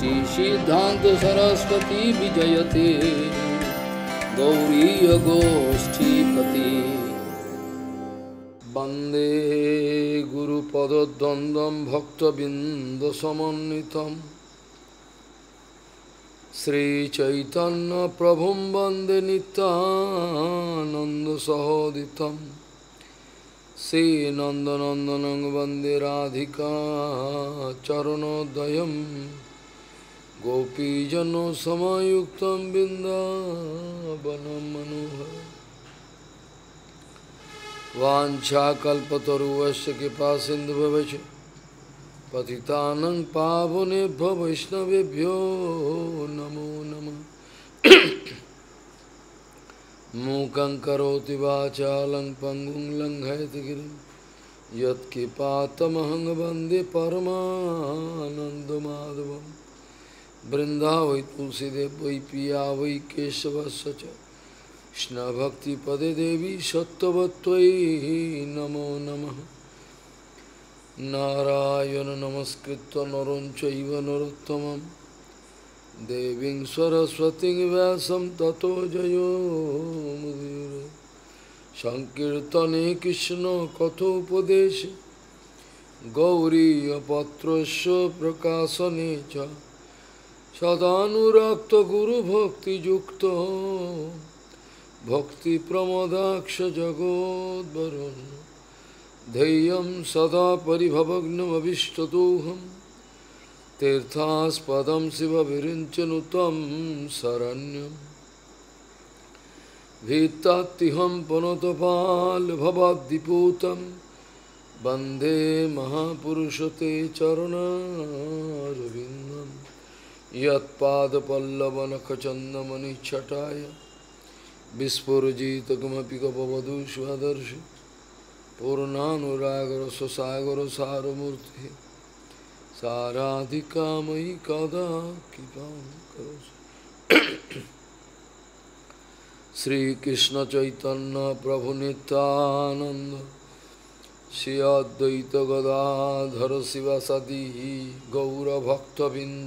श्री विजयते गौरीयगोष्ठीपति वन्दे गुरुपदद्वन्द्वं भक्तबिन्दसमन्नितं श्रीचैतन्यप्रभुं वन्दे नित्यानन्दसहोदितं श्रीनन्दनन्दनं वन्दे राधिका चरणोदयम् गोपीजनो समयुक्त बिन्दावनं मनोहर कल्पतरुवश कृपा सिन्धुभवच पति पावने वैष्णवेभ्यो नमो नम मूक करोति वाचालं पङ्गुं लङ्घयति गिरिं वृंदा वही तुलसीदेव वही पिया वही केशव सच कृष्ण पदे देवी सत्यवत्वयी नमो नम नारायण नमस्कृत नर चैव देवी सरस्वती सरस्वतीं व्यासं ततो जयो संकीर्तने कृष्ण कथोपदेश गौरीपत्र प्रकाशने च সদানুরক্ত গুরু ভক্তিযুক্ত ভক্তি প্রমদাক্ষ জগদ্বরণ ধৈর্যম সদা পরিভবগ্নমীষ্টতোহম तीर्थास्पदं शिवविरिञ्चनु त्वं शरण्यं भीत्तात्तिहं पुनतपालभवाद्दिपूतं वन्दे महापुरुष ते चरणारविन्दम् ছটায় यत्पादपल्लवनखचन्दमनिच्छटाय বিস্ফোরজিতকমপি কপবধূ সুদর্শি পূর্ণানুরাগরসাগরসারমূর্তি সারাধিকাময়ী কদা কৃপাং শ্রীকৃষ্ণ চৈতন্য প্রভু নিত্যানন্দ শ্রী অদ্বৈত গদাধর শিবাসাদি গৌরভক্তবৃন্দ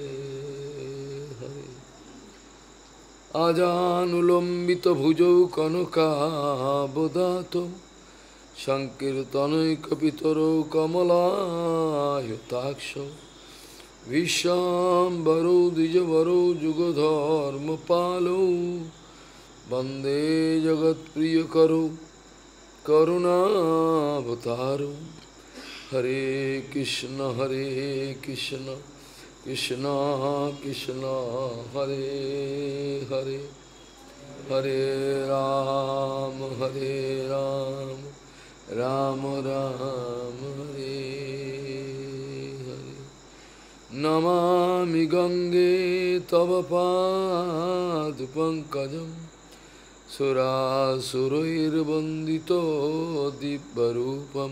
আজানুলম্বিত ভুজৌ কনকাবদাত কপিতর সংকীর্তনৈকিতর কমলায়তাক্ষ বিশ্বাম্বরো যুগ ধর্ম পালো বন্দে জগৎ প্রিয় করো করুণাবতার হরে কৃষ্ণ হরে কৃষ্ণ কৃষ্ণ কৃষ্ণ হরে হরে হরে রাম হরে রাম রাম রাম হরে হরে নমামি গঙ্গে তব পাদ পঙ্কজম সুরাসুরৈর্বন্দিত দিব্যরূপম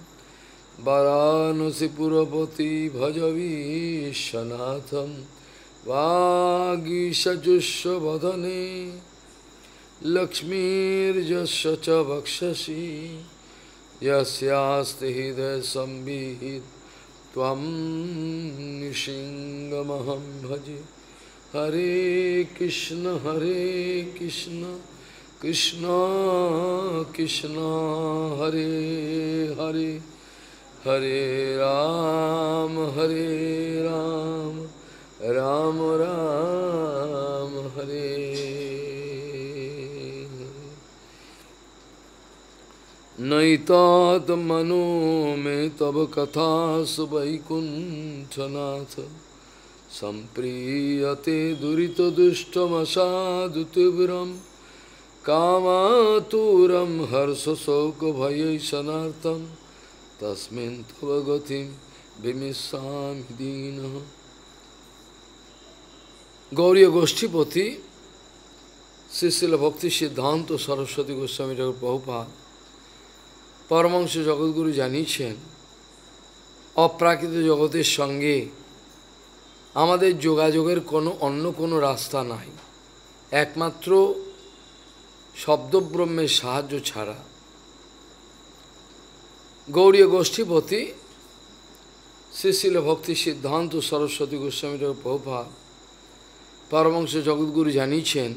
वरानसिपुरपति भजवीशनाथं वागीशजुष्वदने लक्ष्मीर्यस्य च वक्षसि यस्यास्ति हृदय संविहित त्वं निशिंगमहं भजे हरे कृष्ण हरे कृष्ण कृष्ण कृष्ण हरे हरे हरे राम हरे राम राम राम हरे नैतात मनो में तब कथा सुवैकुंठनाथ संप्रीयते दुरितदुष्टमसाधु तीव्रम कामातुरम शोक भय सनातम তসমিন তবগতি গতিম দীন গৌরী গোষ্ঠীপতি শ্রীশিল ভক্তি সিদ্ধান্ত সরস্বতী গোস্বামী ঠাকুর বহুপা পরমাংশ জগৎগুরু জানিয়েছেন অপ্রাকৃত জগতের সঙ্গে আমাদের যোগাযোগের কোনো অন্য কোনো রাস্তা নাই একমাত্র শব্দব্রহ্মের সাহায্য ছাড়া গৌরীয় গোষ্ঠীপতি শ্রীশিল ভক্তি সিদ্ধান্ত সরস্বতী গোস্বামী প্রভা পরমংশ জগৎগুরু জানিয়েছেন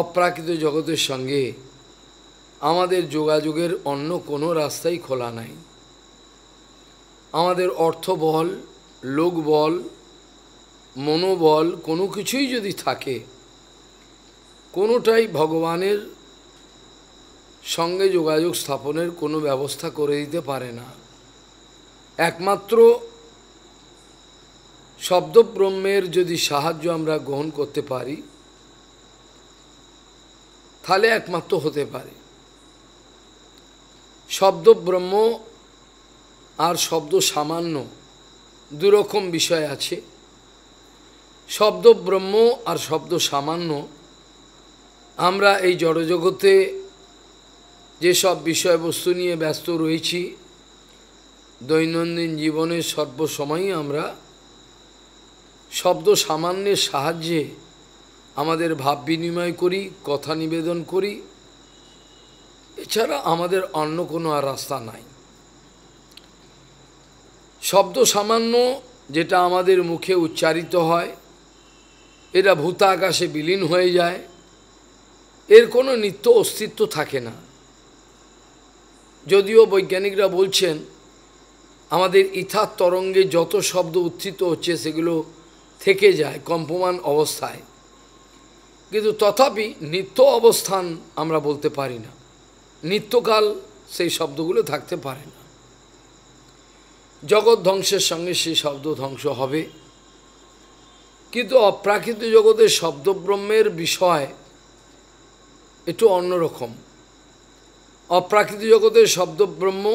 অপ্রাকৃত জগতের সঙ্গে আমাদের যোগাযোগের অন্য কোনো রাস্তাই খোলা নাই আমাদের অর্থবল লোকবল মনোবল কোনো কিছুই যদি থাকে কোনোটাই ভগবানের সঙ্গে যোগাযোগ স্থাপনের কোনো ব্যবস্থা করে দিতে পারে না একমাত্র শব্দব্রহ্মের যদি সাহায্য আমরা গ্রহণ করতে পারি তাহলে একমাত্র হতে পারে শব্দ ব্রহ্ম আর শব্দ সামান্য দুরকম বিষয় আছে শব্দ ব্রহ্ম আর শব্দ সামান্য আমরা এই জড়জগতে যেসব বিষয়বস্তু নিয়ে ব্যস্ত রয়েছি দৈনন্দিন জীবনের সর্বসময়ই আমরা শব্দ সামান্যের সাহায্যে আমাদের ভাব বিনিময় করি কথা নিবেদন করি এছাড়া আমাদের অন্য কোনো আর রাস্তা নাই শব্দ সামান্য যেটা আমাদের মুখে উচ্চারিত হয় এটা ভূতাকাশে বিলীন হয়ে যায় এর কোনো নিত্য অস্তিত্ব থাকে না যদিও বৈজ্ঞানিকরা বলছেন আমাদের ইথার তরঙ্গে যত শব্দ উত্থিত হচ্ছে সেগুলো থেকে যায় কম্পমান অবস্থায় কিন্তু তথাপি নিত্য অবস্থান আমরা বলতে পারি না নিত্যকাল সেই শব্দগুলো থাকতে পারে না জগৎ ধ্বংসের সঙ্গে সেই শব্দ ধ্বংস হবে কিন্তু অপ্রাকৃত জগতের শব্দব্রহ্মের বিষয় একটু অন্যরকম অপ্রাকৃত জগতের শব্দব্রহ্ম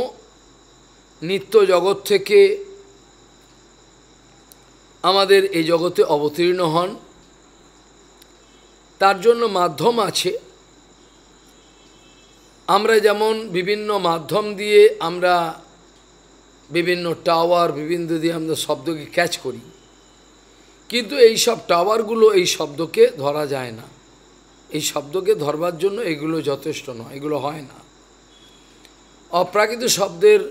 নিত্য জগৎ থেকে আমাদের এই জগতে অবতীর্ণ হন তার জন্য মাধ্যম আছে আমরা যেমন বিভিন্ন মাধ্যম দিয়ে আমরা বিভিন্ন টাওয়ার বিভিন্ন দিয়ে আমরা শব্দকে ক্যাচ করি কিন্তু এই সব টাওয়ারগুলো এই শব্দকে ধরা যায় না এই শব্দকে ধরবার জন্য এগুলো যথেষ্ট নয় এগুলো হয় না অপ্রাকৃত শব্দের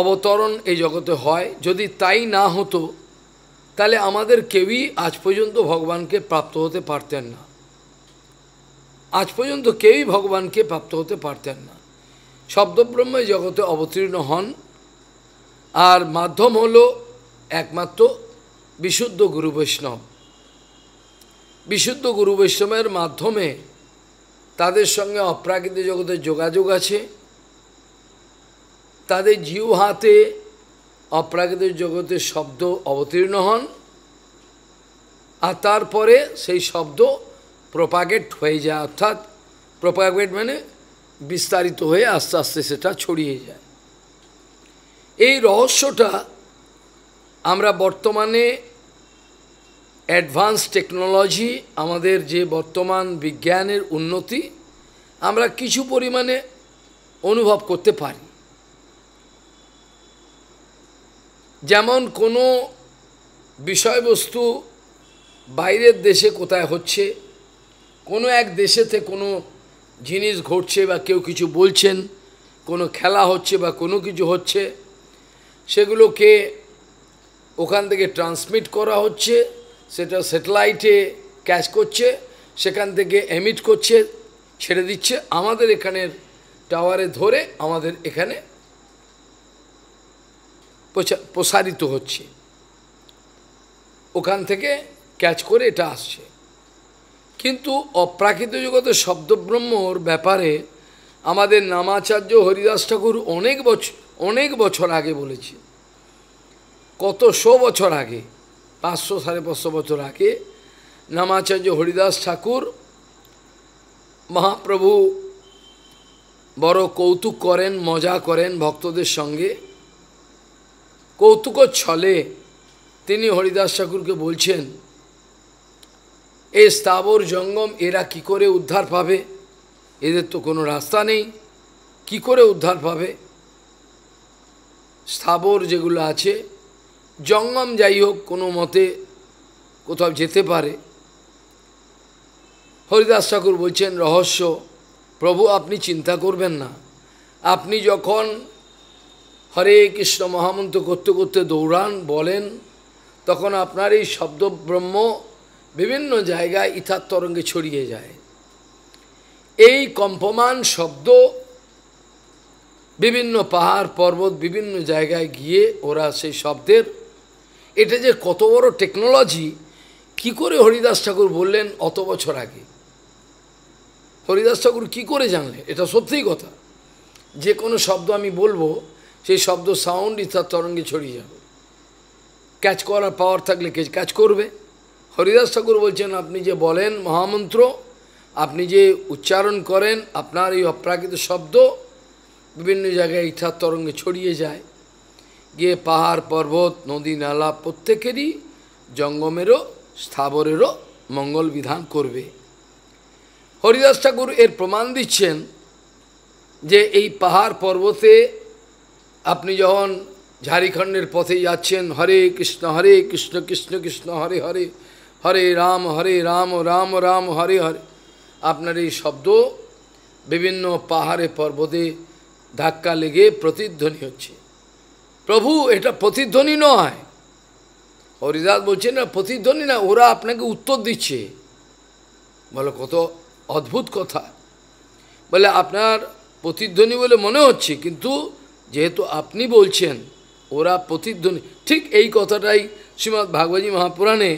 অবতরণ এই জগতে হয় যদি তাই না হতো তাহলে আমাদের কেউই আজ পর্যন্ত ভগবানকে প্রাপ্ত হতে পারতেন না আজ পর্যন্ত কেউই ভগবানকে প্রাপ্ত হতে পারতেন না শব্দব্রহ্ম এই জগতে অবতীর্ণ হন আর মাধ্যম হল একমাত্র বিশুদ্ধ গুরু বৈষ্ণব বিশুদ্ধ গুরু বৈষ্ণবের মাধ্যমে তাদের সঙ্গে অপ্রাকৃত জগতের যোগাযোগ আছে তাদের জিউ হাতে অপ্রাকৃত জগতের শব্দ অবতীর্ণ হন আর তারপরে সেই শব্দ প্রপাগেট হয়ে যায় অর্থাৎ প্রপাগেট মানে বিস্তারিত হয়ে আস্তে আস্তে সেটা ছড়িয়ে যায় এই রহস্যটা আমরা বর্তমানে অ্যাডভান্স টেকনোলজি আমাদের যে বর্তমান বিজ্ঞানের উন্নতি আমরা কিছু পরিমাণে অনুভব করতে পারি যেমন কোনো বিষয়বস্তু বাইরের দেশে কোথায় হচ্ছে কোনো এক দেশেতে কোনো জিনিস ঘটছে বা কেউ কিছু বলছেন কোনো খেলা হচ্ছে বা কোনো কিছু হচ্ছে সেগুলোকে ওখান থেকে ট্রান্সমিট করা হচ্ছে সেটা স্যাটেলাইটে ক্যাচ করছে সেখান থেকে এমিট করছে ছেড়ে দিচ্ছে আমাদের এখানের টাওয়ারে ধরে আমাদের এখানে প্রসারিত হচ্ছে ওখান থেকে ক্যাচ করে এটা আসছে কিন্তু অপ্রাকৃত জগতে শব্দব্রহ্মর ব্যাপারে আমাদের নামাচার্য হরিদাস ঠাকুর অনেক বছর অনেক বছর আগে বলেছে কত শো বছর আগে পাঁচশো সাড়ে পাঁচশো বছর আগে নামাচার্য হরিদাস ঠাকুর মহাপ্রভু বড় কৌতুক করেন মজা করেন ভক্তদের সঙ্গে কৌতুক ছলে তিনি হরিদাস ঠাকুরকে বলছেন এ স্থাবর জঙ্গম এরা কি করে উদ্ধার পাবে এদের তো কোনো রাস্তা নেই কি করে উদ্ধার পাবে স্থাবর যেগুলো আছে জঙ্গম যাই হোক কোনো মতে কোথাও যেতে পারে হরিদাস ঠাকুর বলছেন রহস্য প্রভু আপনি চিন্তা করবেন না আপনি যখন হরে কৃষ্ণ মহামন্ত্র করতে করতে দৌড়ান বলেন তখন আপনার এই শব্দ ব্রহ্ম বিভিন্ন জায়গায় ইথার তরঙ্গে ছড়িয়ে যায় এই কম্পমান শব্দ বিভিন্ন পাহাড় পর্বত বিভিন্ন জায়গায় গিয়ে ওরা সেই শব্দের এটা যে কত বড় টেকনোলজি কি করে হরিদাস ঠাকুর বললেন অত বছর আগে হরিদাস ঠাকুর কি করে জানলে এটা সত্যিই কথা যে কোনো শব্দ আমি বলবো সেই শব্দ সাউন্ড ইথার তরঙ্গে ছড়িয়ে যাবে ক্যাচ করার পাওয়ার থাকলে কে ক্যাচ করবে হরিদাস ঠাকুর বলছেন আপনি যে বলেন মহামন্ত্র আপনি যে উচ্চারণ করেন আপনার এই অপ্রাকৃত শব্দ বিভিন্ন জায়গায় ইথার তরঙ্গে ছড়িয়ে যায় গিয়ে পাহাড় পর্বত নদী নালা প্রত্যেকেরই জঙ্গমেরও স্থাবরেরও মঙ্গল বিধান করবে হরিদাস ঠাকুর এর প্রমাণ দিচ্ছেন যে এই পাহাড় পর্বতে আপনি যখন ঝাড়িখণ্ডের পথে যাচ্ছেন হরে কৃষ্ণ হরে কৃষ্ণ কৃষ্ণ কৃষ্ণ হরে হরে হরে রাম হরে রাম রাম রাম হরে হরে আপনার এই শব্দ বিভিন্ন পাহাড়ে পর্বতে ধাক্কা লেগে প্রতিধ্বনি হচ্ছে প্রভু এটা প্রতিধ্বনি নয় হরিদাস বলছেন না প্রতিধ্বনি না ওরা আপনাকে উত্তর দিচ্ছে বলো কত অদ্ভুত কথা বলে আপনার প্রতিধ্বনি বলে মনে হচ্ছে কিন্তু যেহেতু আপনি বলছেন ওরা প্রতিধ্বনি ঠিক এই কথাটাই শ্রীমৎ ভাগবতী মহাপুরাণে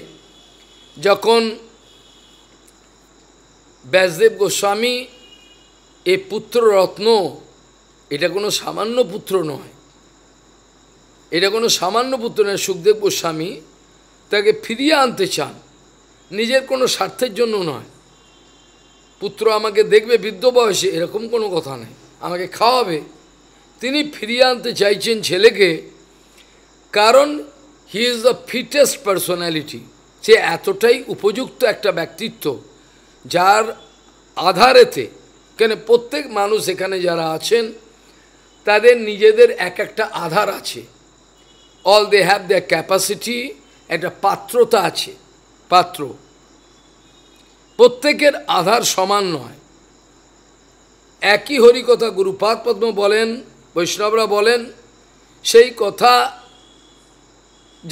যখন ব্যাসদেব গোস্বামী এ পুত্র রত্ন এটা কোনো সামান্য পুত্র নয় এটা কোনো সামান্য পুত্র নয় সুখদেব গোস্বামী তাকে ফিরিয়ে আনতে চান নিজের কোনো স্বার্থের জন্য নয় পুত্র আমাকে দেখবে বৃদ্ধ বয়সে এরকম কোনো কথা নেই আমাকে খাওয়াবে তিনি ফিরিয়ে আনতে চাইছেন ছেলেকে কারণ he is the fittest personality সে এতটাই উপযুক্ত একটা ব্যক্তিত্ব যার আধারেতে কেন প্রত্যেক মানুষ এখানে যারা আছেন তাদের নিজেদের এক একটা আধার আছে all they have the capacity একটা পাত্রতা আছে পাত্র প্রত্যেকের আধার সমান নয় একই হরিকথা গুরুপাদ পদ্ম বলেন বৈষ্ণবরা বলেন সেই কথা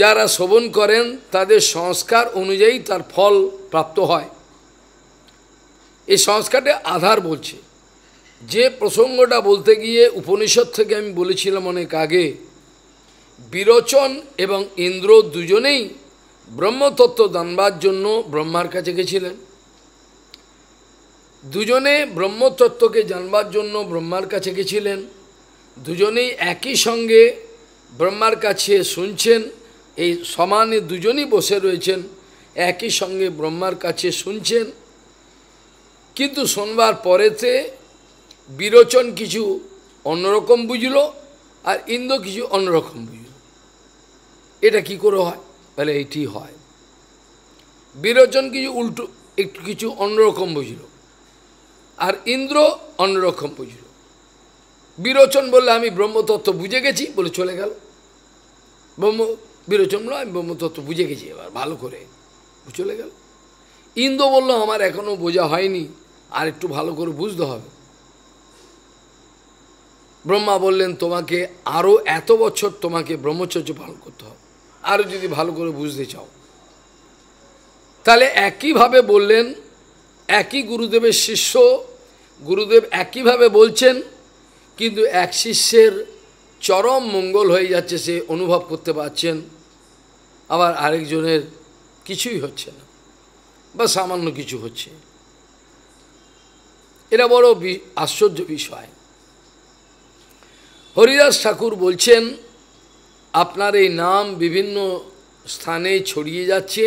যারা শ্রবণ করেন তাদের সংস্কার অনুযায়ী তার ফল প্রাপ্ত হয় এই সংস্কারটা আধার বলছে যে প্রসঙ্গটা বলতে গিয়ে উপনিষদ থেকে আমি বলেছিলাম অনেক আগে বিরোচন এবং ইন্দ্র দুজনেই ব্রহ্মতত্ত্ব জানবার জন্য ব্রহ্মার কাছে গেছিলেন দুজনে ব্রহ্মতত্ত্বকে জানবার জন্য ব্রহ্মার কাছে গেছিলেন দুজনেই একই সঙ্গে ব্রহ্মার কাছে শুনছেন এই সমানে দুজনই বসে রয়েছেন একই সঙ্গে ব্রহ্মার কাছে শুনছেন কিন্তু শোনবার পরেতে বিরোচন কিছু অন্যরকম বুঝলো আর ইন্দ্র কিছু অন্যরকম বুঝল এটা কি করে হয় বলে এটি হয় বিরোচন কিছু উল্টো একটু কিছু অন্যরকম বুঝল আর ইন্দ্র অন্যরকম বুঝল বিরোচন বললে আমি ব্রহ্মতত্ত্ব বুঝে গেছি বলে চলে গেল ব্রহ্ম বিরোচন বললো আমি ব্রহ্মতত্ত্ব বুঝে গেছি এবার ভালো করে চলে গেল ইন্দ্র বলল আমার এখনও বোঝা হয়নি আর একটু ভালো করে বুঝতে হবে ব্রহ্মা বললেন তোমাকে আরও এত বছর তোমাকে ব্রহ্মচর্য পালন করতে হবে আরও যদি ভালো করে বুঝতে চাও তাহলে একইভাবে বললেন একই গুরুদেবের শিষ্য গুরুদেব একইভাবে বলছেন কিন্তু এক শিষ্যের চরম মঙ্গল হয়ে যাচ্ছে সে অনুভব করতে পারছেন আবার আরেকজনের কিছুই হচ্ছে না বা সামান্য কিছু হচ্ছে এটা বড় আশ্চর্য বিষয় হরিদাস ঠাকুর বলছেন আপনার এই নাম বিভিন্ন স্থানে ছড়িয়ে যাচ্ছে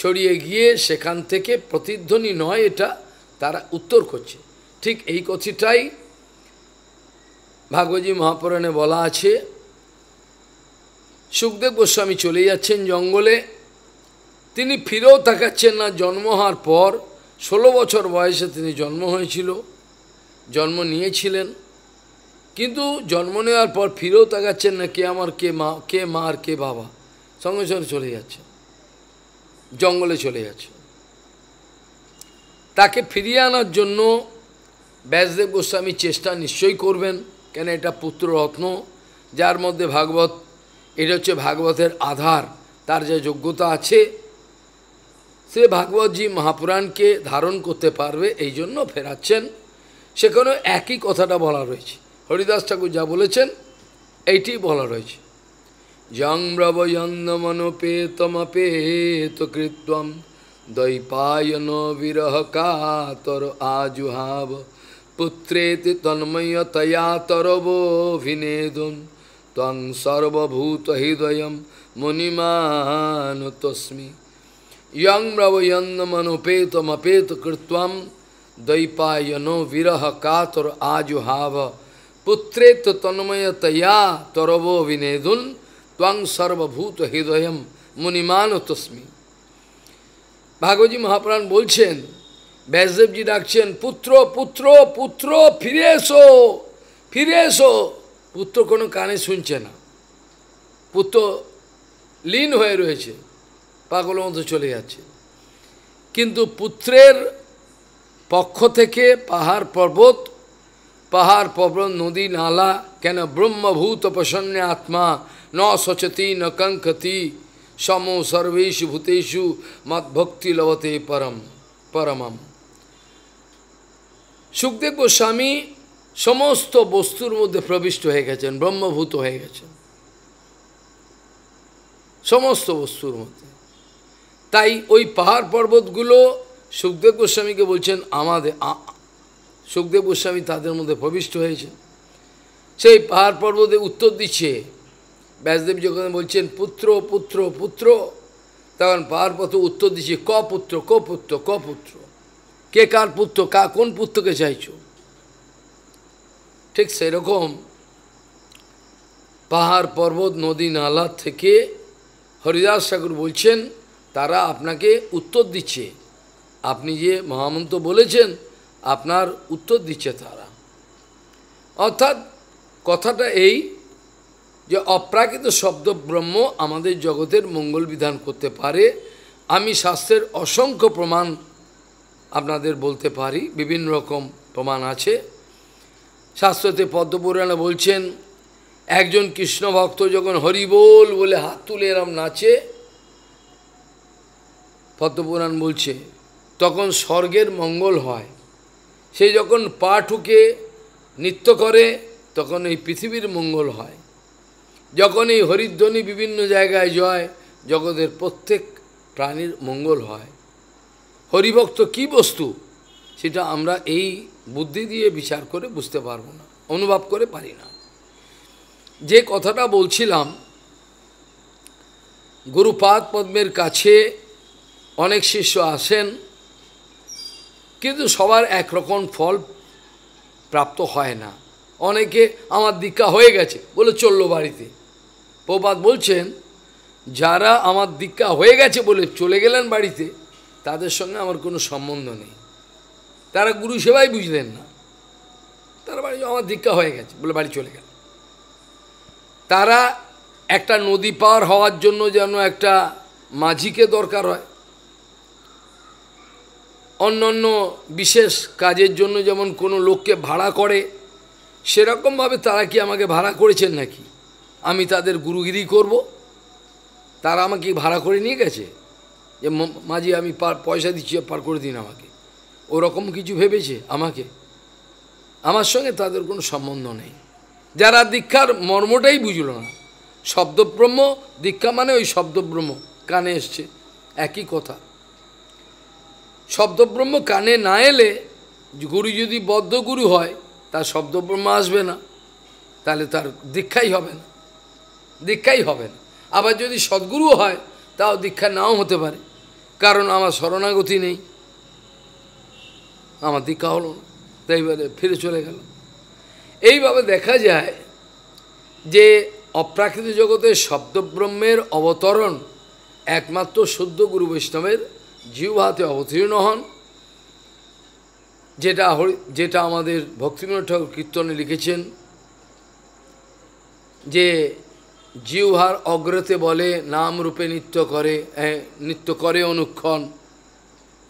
ছড়িয়ে গিয়ে সেখান থেকে প্রতিধ্বনি নয় এটা তারা উত্তর করছে ঠিক এই কথিটাই ভাগবতী মহাপুরাণে বলা আছে সুখদেব গোস্বামী চলে যাচ্ছেন জঙ্গলে তিনি ফিরেও তাকাচ্ছেন না জন্ম হওয়ার পর ষোলো বছর বয়সে তিনি জন্ম হয়েছিল জন্ম নিয়েছিলেন কিন্তু জন্ম নেওয়ার পর ফিরেও তাকাচ্ছেন না কে আমার কে মা কে মা আর কে বাবা সঙ্গে সঙ্গে চলে যাচ্ছে জঙ্গলে চলে যাচ্ছে তাকে ফিরিয়ে আনার জন্য ব্যাসদেব গোস্বামী চেষ্টা নিশ্চয়ই করবেন কেন এটা পুত্ররত্ন যার মধ্যে ভাগবত এটা হচ্ছে ভাগবতের আধার তার যে যোগ্যতা আছে সে ভাগবতজি মহাপুরাণকে ধারণ করতে পারবে এই জন্য ফেরাচ্ছেন সেখানেও একই কথাটা বলা রয়েছে হরিদাস ঠাকুর যা বলেছেন এইটি বলা রয়েছে যং ব্রব যন্নমনোপেতমপেত কৃত্বম বিরহ কাতর আজুহাব পুত্রেতি তন্ময়তয়া তং সর্বভূত হৃদয় মুনিমান তস্মি ইয়ং কৃত্বম দৈপায়ন বিরহ কাতর আজুহাব পুত্রে তো তন্ময় তয়া তরব বিনেদুন ত্বং সর্বভূত হৃদয়ম মুনিমান তস্মি ভাগবতী মহাপ্রাণ বলছেন ব্যাসদেবজি ডাকছেন পুত্র পুত্র পুত্র ফিরে এসো ফিরে এসো পুত্র কোনো কানে শুনছে না পুত্র লীন হয়ে রয়েছে পাগল মতো চলে যাচ্ছে কিন্তু পুত্রের পক্ষ থেকে পাহাড় পর্বত পাহাড় পবন নদী নালা কেন ব্রহ্মভূত প্রসন্ন আত্মা ন সচতি ন কঙ্কতি সম সর্বেশু ভূতেষু মদ্ভক্তি লভতে পরম পরমম সুখদেব গোস্বামী সমস্ত বস্তুর মধ্যে প্রবিষ্ট হয়ে গেছেন ব্রহ্মভূত হয়ে গেছেন সমস্ত বস্তুর মধ্যে তাই ওই পাহাড় পর্বতগুলো সুখদেব গোস্বামীকে বলছেন আমাদের সুখদেব গোস্বামী তাদের মধ্যে প্রবিষ্ট হয়েছে সেই পাহাড় পর্বতে উত্তর দিচ্ছে ব্যাসদেব যখন বলছেন পুত্র পুত্র পুত্র তখন পাহাড় পথে উত্তর দিচ্ছে ক পুত্র ক পুত্র ক পুত্র কে কার পুত্র কা কোন পুত্রকে চাইছ ঠিক সেরকম পাহাড় পর্বত নদী নালা থেকে হরিদাস ঠাকুর বলছেন তারা আপনাকে উত্তর দিচ্ছে আপনি যে মহামন্ত বলেছেন আপনার উত্তর দিচ্ছে তারা অর্থাৎ কথাটা এই যে অপ্রাকৃত শব্দ ব্রহ্ম আমাদের জগতের মঙ্গল বিধান করতে পারে আমি শাস্ত্রের অসংখ্য প্রমাণ আপনাদের বলতে পারি বিভিন্ন রকম প্রমাণ আছে শাস্ত্রতে পদ্মপুরাণে বলছেন একজন কৃষ্ণ ভক্ত যখন হরিবোল বলে হাত তুলে এরম নাচে পদ্মপুরাণ বলছে তখন স্বর্গের মঙ্গল হয় সে যখন পা ঠুকে নৃত্য করে তখন এই পৃথিবীর মঙ্গল হয় যখন এই হরিধ্বনি বিভিন্ন জায়গায় জয় জগতের প্রত্যেক প্রাণীর মঙ্গল হয় হরিভক্ত কি বস্তু সেটা আমরা এই বুদ্ধি দিয়ে বিচার করে বুঝতে পারবো না অনুভব করে পারি না যে কথাটা বলছিলাম গুরুপাদ পদ্মের কাছে অনেক শিষ্য আসেন কিন্তু সবার একরকম ফল প্রাপ্ত হয় না অনেকে আমার দীক্ষা হয়ে গেছে বলে চললো বাড়িতে প্রপাত বলছেন যারা আমার দীক্ষা হয়ে গেছে বলে চলে গেলেন বাড়িতে তাদের সঙ্গে আমার কোনো সম্বন্ধ নেই তারা গুরু সেবাই বুঝলেন না তারা বাড়ি আমার দীক্ষা হয়ে গেছে বলে বাড়ি চলে গেল তারা একটা নদী পার হওয়ার জন্য যেন একটা মাঝিকে দরকার হয় অন্য অন্য বিশেষ কাজের জন্য যেমন কোনো লোককে ভাড়া করে সেরকমভাবে তারা কি আমাকে ভাড়া করেছেন নাকি আমি তাদের গুরুগিরি করব তারা আমাকে ভাড়া করে নিয়ে গেছে যে মাঝি আমি পার পয়সা দিচ্ছি পার করে দিন আমাকে ওরকম কিছু ভেবেছে আমাকে আমার সঙ্গে তাদের কোনো সম্বন্ধ নেই যারা দীক্ষার মর্মটাই বুঝল না শব্দব্রহ্ম দীক্ষা মানে ওই শব্দব্রহ্ম কানে এসছে একই কথা শব্দব্রহ্ম কানে না এলে গুরু যদি বদ্ধ গুরু হয় তার শব্দব্রহ্ম আসবে না তাহলে তার দীক্ষাই হবে না দীক্ষাই হবে না আবার যদি সদ্গুরু হয় তাও দীক্ষা নাও হতে পারে কারণ আমার শরণাগতি নেই আমার দীক্ষা হলো তাই বলে ফিরে চলে গেল এইভাবে দেখা যায় যে অপ্রাকৃত জগতে শব্দব্রহ্মের অবতরণ একমাত্র শুদ্ধ গুরু বৈষ্ণবের জিহ্বাতে অবতীর্ণ হন যেটা হরি যেটা আমাদের ভক্তিবিনোদ ঠাকুর কীর্তনে লিখেছেন যে জিহ্বার অগ্রতে বলে নাম রূপে নৃত্য করে নৃত্য করে অনুক্ষণ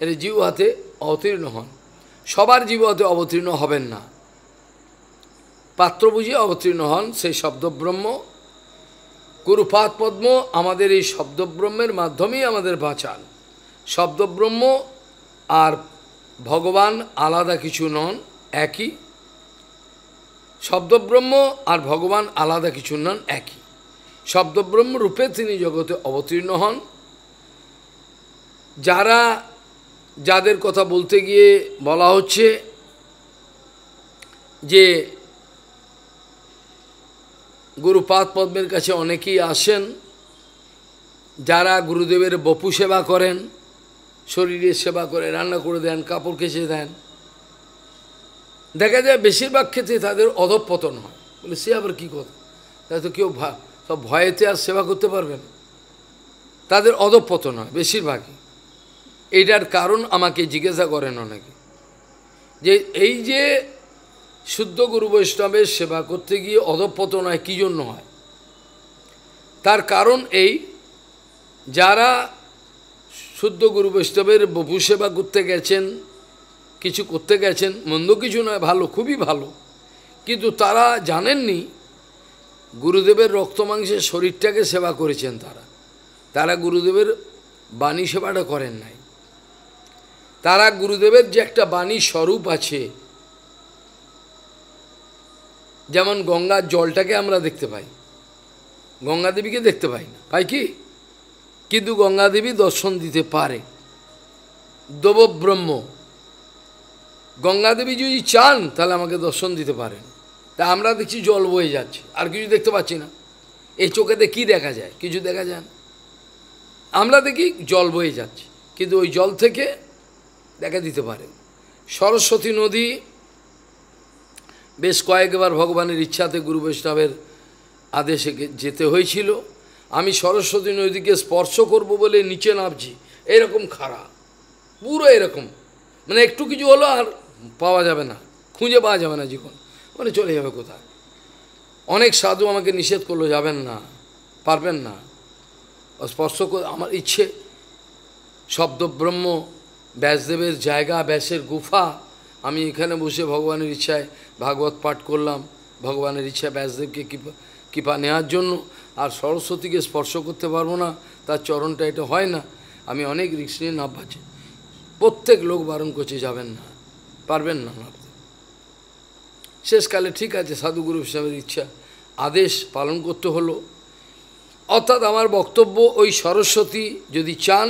এটা হাতে অবতীর্ণ হন সবার হাতে অবতীর্ণ হবেন না পাত্র বুঝিয়ে অবতীর্ণ হন সেই শব্দব্রহ্ম কুরুপাত পদ্ম আমাদের এই শব্দব্রহ্মের মাধ্যমেই আমাদের বাঁচান শব্দব্রহ্ম আর ভগবান আলাদা কিছু নন একই শব্দব্রহ্ম আর ভগবান আলাদা কিছু নন একই শব্দব্রহ্ম রূপে তিনি জগতে অবতীর্ণ হন যারা যাদের কথা বলতে গিয়ে বলা হচ্ছে যে গুরুপাদ পদ্মের কাছে অনেকেই আসেন যারা গুরুদেবের বপু সেবা করেন শরীরের সেবা করে রান্না করে দেন কাপড় কেচে দেন দেখা যায় বেশিরভাগ ক্ষেত্রে তাদের অধপতন হয় বলে সে আবার কী কথা তাই তো কেউ সব ভয়েতে আর সেবা করতে পারবে না তাদের অধপতন হয় বেশিরভাগই এইটার কারণ আমাকে জিজ্ঞাসা করেন অনেকে যে এই যে শুদ্ধ গুরু বৈষ্ণবের সেবা করতে গিয়ে অধপতন হয় কী জন্য হয় তার কারণ এই যারা শুদ্ধ গুরু বৈষ্ণবের বপু সেবা করতে গেছেন কিছু করতে গেছেন মন্দ কিছু নয় ভালো খুবই ভালো কিন্তু তারা জানেননি গুরুদেবের রক্ত মাংসের শরীরটাকে সেবা করেছেন তারা তারা গুরুদেবের বাণী সেবাটা করেন নাই তারা গুরুদেবের যে একটা বাণী স্বরূপ আছে যেমন গঙ্গার জলটাকে আমরা দেখতে পাই গঙ্গা দেবীকে দেখতে পাই না পাই কি কিন্তু গঙ্গাদেবী দর্শন দিতে পারে দেবব্রহ্ম গঙ্গাদেবী যদি চান তাহলে আমাকে দর্শন দিতে পারেন তা আমরা দেখছি জল বয়ে যাচ্ছে আর কিছু দেখতে পাচ্ছি না এই চোখেতে কি দেখা যায় কিছু দেখা যায় আমরা দেখি জল বয়ে যাচ্ছে কিন্তু ওই জল থেকে দেখা দিতে পারেন সরস্বতী নদী বেশ কয়েকবার ভগবানের ইচ্ছাতে গুরু বৈষ্ণবের আদেশে যেতে হয়েছিল আমি সরস্বতী নদীকে স্পর্শ করব বলে নিচে নামছি এরকম খাড়া পুরো এরকম মানে একটু কিছু হলো আর পাওয়া যাবে না খুঁজে পাওয়া যাবে না জীবন মানে চলে যাবে কোথায় অনেক সাধু আমাকে নিষেধ করলো যাবেন না পারবেন না স্পর্শ আমার ইচ্ছে শব্দব্রহ্ম ব্যাসদেবের জায়গা ব্যাসের গুফা আমি এখানে বসে ভগবানের ইচ্ছায় ভাগবত পাঠ করলাম ভগবানের ইচ্ছা ব্যাসদেবকে কৃপা কৃপা নেওয়ার জন্য আর সরস্বতীকে স্পর্শ করতে পারবো না তার চরণটা এটা হয় না আমি অনেক রিক্স নিয়ে নাভ পাচ্ছি প্রত্যেক লোক বারণ করছে যাবেন না পারবেন না নাপতে শেষকালে ঠিক আছে সাধুগুরু হিসাবের ইচ্ছা আদেশ পালন করতে হলো অর্থাৎ আমার বক্তব্য ওই সরস্বতী যদি চান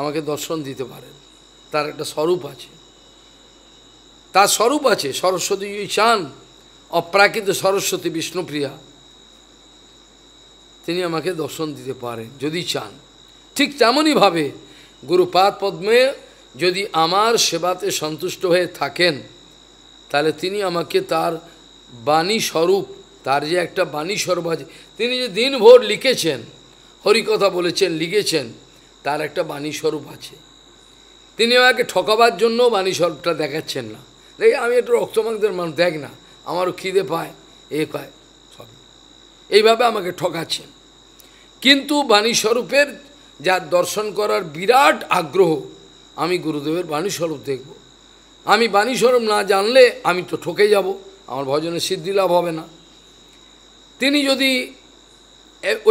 আমাকে দর্শন দিতে পারেন তার একটা স্বরূপ আছে তার স্বরূপ আছে সরস্বতী যদি চান অপ্রাকৃত সরস্বতী বিষ্ণুপ্রিয়া তিনি আমাকে দর্শন দিতে পারেন যদি চান ঠিক তেমনইভাবে গুরুপাদ পদ্মে যদি আমার সেবাতে সন্তুষ্ট হয়ে থাকেন তাহলে তিনি আমাকে তার বাণী স্বরূপ তার যে একটা বাণী স্বরূপ আছে তিনি যে দিনভর লিখেছেন হরিকথা বলেছেন লিখেছেন তার একটা বাণী স্বরূপ আছে তিনি আমাকে ঠকাবার জন্য বাণী স্বরূপটা দেখাচ্ছেন না দেখি আমি একটু রক্তমাগদের মানুষ দেখ না আমারও খিদে পায় এ পায় এইভাবে আমাকে ঠকাচ্ছেন কিন্তু বাণীস্বরূপের যার দর্শন করার বিরাট আগ্রহ আমি গুরুদেবের বাণীস্বরূপ দেখব আমি বাণীস্বরূপ না জানলে আমি তো ঠকে যাব আমার ভজনে সিদ্ধি লাভ হবে না তিনি যদি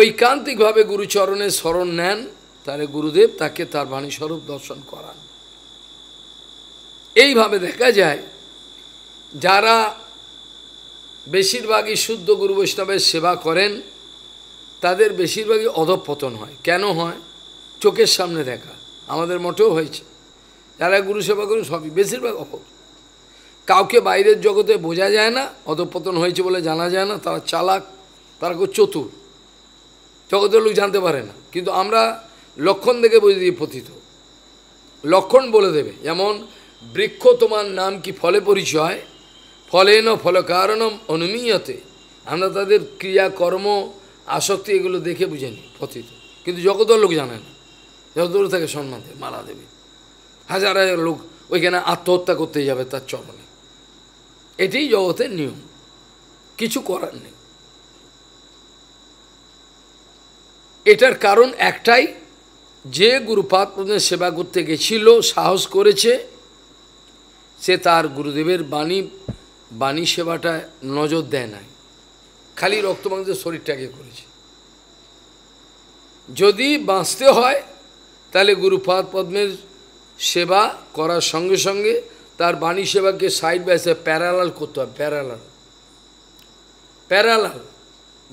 ঐকান্তিকভাবে গুরুচরণের স্মরণ নেন তাহলে গুরুদেব তাকে তার বাণীস্বরূপ দর্শন করান এইভাবে দেখা যায় যারা বেশিরভাগই শুদ্ধ গুরু বৈষ্ণবের সেবা করেন তাদের বেশিরভাগই অধপতন হয় কেন হয় চোখের সামনে দেখা আমাদের মঠেও হয়েছে যারা গুরু সেবা করেন সবই বেশিরভাগ অপ কাউকে বাইরের জগতে বোঝা যায় না অধপতন হয়েছে বলে জানা যায় না তারা চালাক তারা কেউ চতুর জগতের লোক জানতে পারে না কিন্তু আমরা লক্ষণ দেখে বুঝে দিই পতিত লক্ষণ বলে দেবে যেমন বৃক্ষ তোমার নাম কি ফলে পরিচয় ফলেন ফল কারণম অনুমীয়তে আমরা তাদের ক্রিয়া কর্ম আসক্তি এগুলো দেখে বুঝে নিই পথিত কিন্তু জগতের লোক জানে না যতদূর থাকে সম্মান দেবে মালা দেবে হাজার হাজার লোক ওইখানে আত্মহত্যা করতে যাবে তার চরণে এটাই জগতের নিয়ম কিছু করার নেই এটার কারণ একটাই যে গুরুপাদ সেবা করতে গেছিল সাহস করেছে সে তার গুরুদেবের বাণী বাণী সেবাটায় নজর দেয় নাই খালি রক্তমাংসের শরীরটাকে করেছে যদি বাঁচতে হয় তাহলে গুরুপাদ পদ্মের সেবা করার সঙ্গে সঙ্গে তার বাণী সেবাকে সাইড বাই সাইড প্যারালাল করতে হবে প্যারালাল প্যারালাল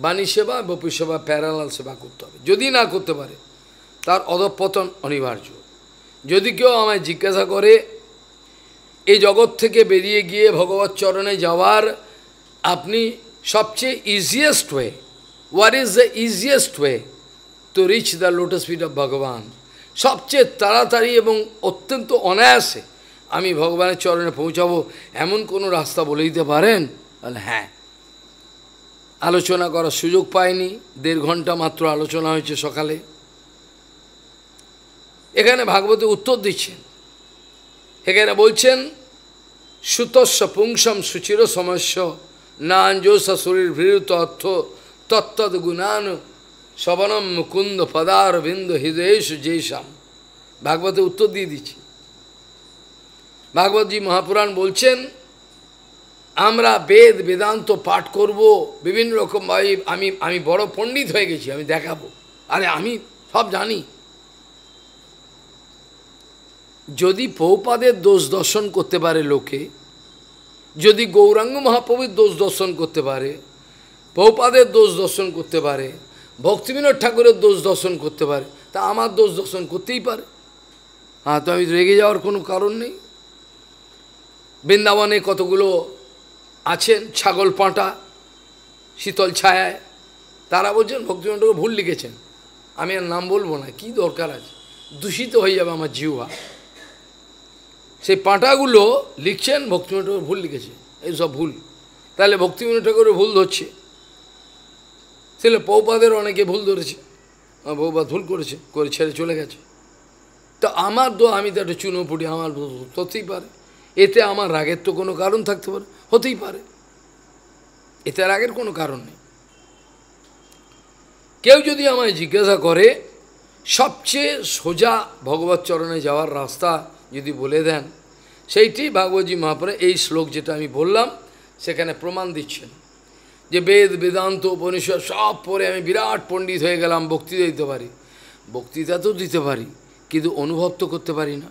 বাণী সেবা বপি সেবা প্যারালাল সেবা করতে হবে যদি না করতে পারে তার অধপতন অনিবার্য যদি কেউ আমায় জিজ্ঞাসা করে এই জগৎ থেকে বেরিয়ে গিয়ে ভগবত চরণে যাওয়ার আপনি সবচেয়ে easiest way what is the easiest way to reach the lotus feet of Bhagavan সবচেয়ে তাড়াতাড়ি এবং অত্যন্ত অনায়াসে আমি ভগবানের চরণে পৌঁছাবো এমন কোনো রাস্তা বলে দিতে পারেন তাহলে হ্যাঁ আলোচনা করার সুযোগ পায়নি দেড় ঘন্টা মাত্র আলোচনা হয়েছে সকালে এখানে ভাগবতী উত্তর দিচ্ছেন এখানে বলছেন সুতস্য পুংসম সুচির সমস্য নাঞ্জোষ শরীর ভৃত অর্থ তত্তদ গুণান শবনম মুকুন্দ পদার বিন্দু হৃদয়েশ জেসাম ভাগবতে উত্তর দিয়ে দিচ্ছি ভাগবতজি মহাপুরাণ বলছেন আমরা বেদ বেদান্ত পাঠ করব বিভিন্ন রকম আমি আমি বড় পণ্ডিত হয়ে গেছি আমি দেখাবো আরে আমি সব জানি যদি পৌপাদের দোষ দর্শন করতে পারে লোকে যদি গৌরাঙ্গ মহাপ্রভুর দোষ দর্শন করতে পারে পৌপাদের দোষ দর্শন করতে পারে ভক্তিবিনোদ ঠাকুরের দোষ দর্শন করতে পারে তা আমার দোষ দর্শন করতেই পারে হ্যাঁ তো আমি রেগে যাওয়ার কোনো কারণ নেই বৃন্দাবনে কতগুলো আছেন ছাগল পাঁটা শীতল ছায়ায় তারা বলছেন ভক্তিমণ্ডল ভুল লিখেছেন আমি আর নাম বলবো না কি দরকার আছে দূষিত হয়ে যাবে আমার জিহ্বা সেই পাঁটাগুলো লিখছেন ভক্তিমণি ঠাকুর ভুল লিখেছে এই সব ভুল তাহলে ভক্তিমণি ঠাকুরের ভুল ধরছে তাহলে পৌপাদের অনেকে ভুল ধরেছে বৌবাদ ভুল করেছে করে ছেড়ে চলে গেছে তো আমার দো আমি তো একটা চুনো পুটি আমার হতেই পারে এতে আমার রাগের তো কোনো কারণ থাকতে পারে হতেই পারে এতে রাগের কোনো কারণ নেই কেউ যদি আমায় জিজ্ঞাসা করে সবচেয়ে সোজা ভগবত চরণে যাওয়ার রাস্তা যদি বলে দেন সেইটি ভাগবতী মহাপুরে এই শ্লোক যেটা আমি বললাম সেখানে প্রমাণ দিচ্ছেন যে বেদ বেদান্ত উপনিষদ সব পরে আমি বিরাট পণ্ডিত হয়ে গেলাম বক্তৃতা দিতে পারি বক্তৃতা তো দিতে পারি কিন্তু অনুভব তো করতে পারি না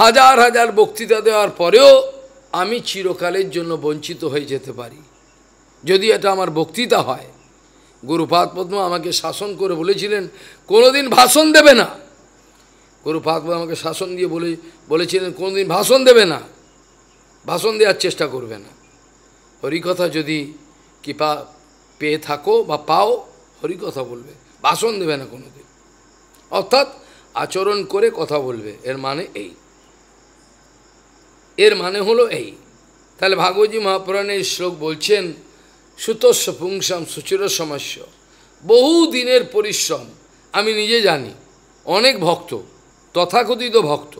হাজার হাজার বক্তৃতা দেওয়ার পরেও আমি চিরকালের জন্য বঞ্চিত হয়ে যেতে পারি যদি এটা আমার বক্তৃতা হয় গুরুপাদ পদ্ম আমাকে শাসন করে বলেছিলেন কোনোদিন ভাষণ দেবে না গুরু গুরুপাদপদ আমাকে শাসন দিয়ে বলে বলেছিলেন কোনোদিন ভাষণ দেবে না ভাষণ দেওয়ার চেষ্টা করবে না হরিকথা যদি কৃপা পেয়ে থাকো বা পাও হরিকথা বলবে ভাষণ দেবে না কোনোদিন অর্থাৎ আচরণ করে কথা বলবে এর মানে এই এর মানে হলো এই তাহলে ভাগবতী মহাপুরাণের শ্লোক বলছেন সুতস্য পুংসাম সুচির সমস্যা বহু দিনের পরিশ্রম আমি নিজে জানি অনেক ভক্ত তথাকথিত ভক্ত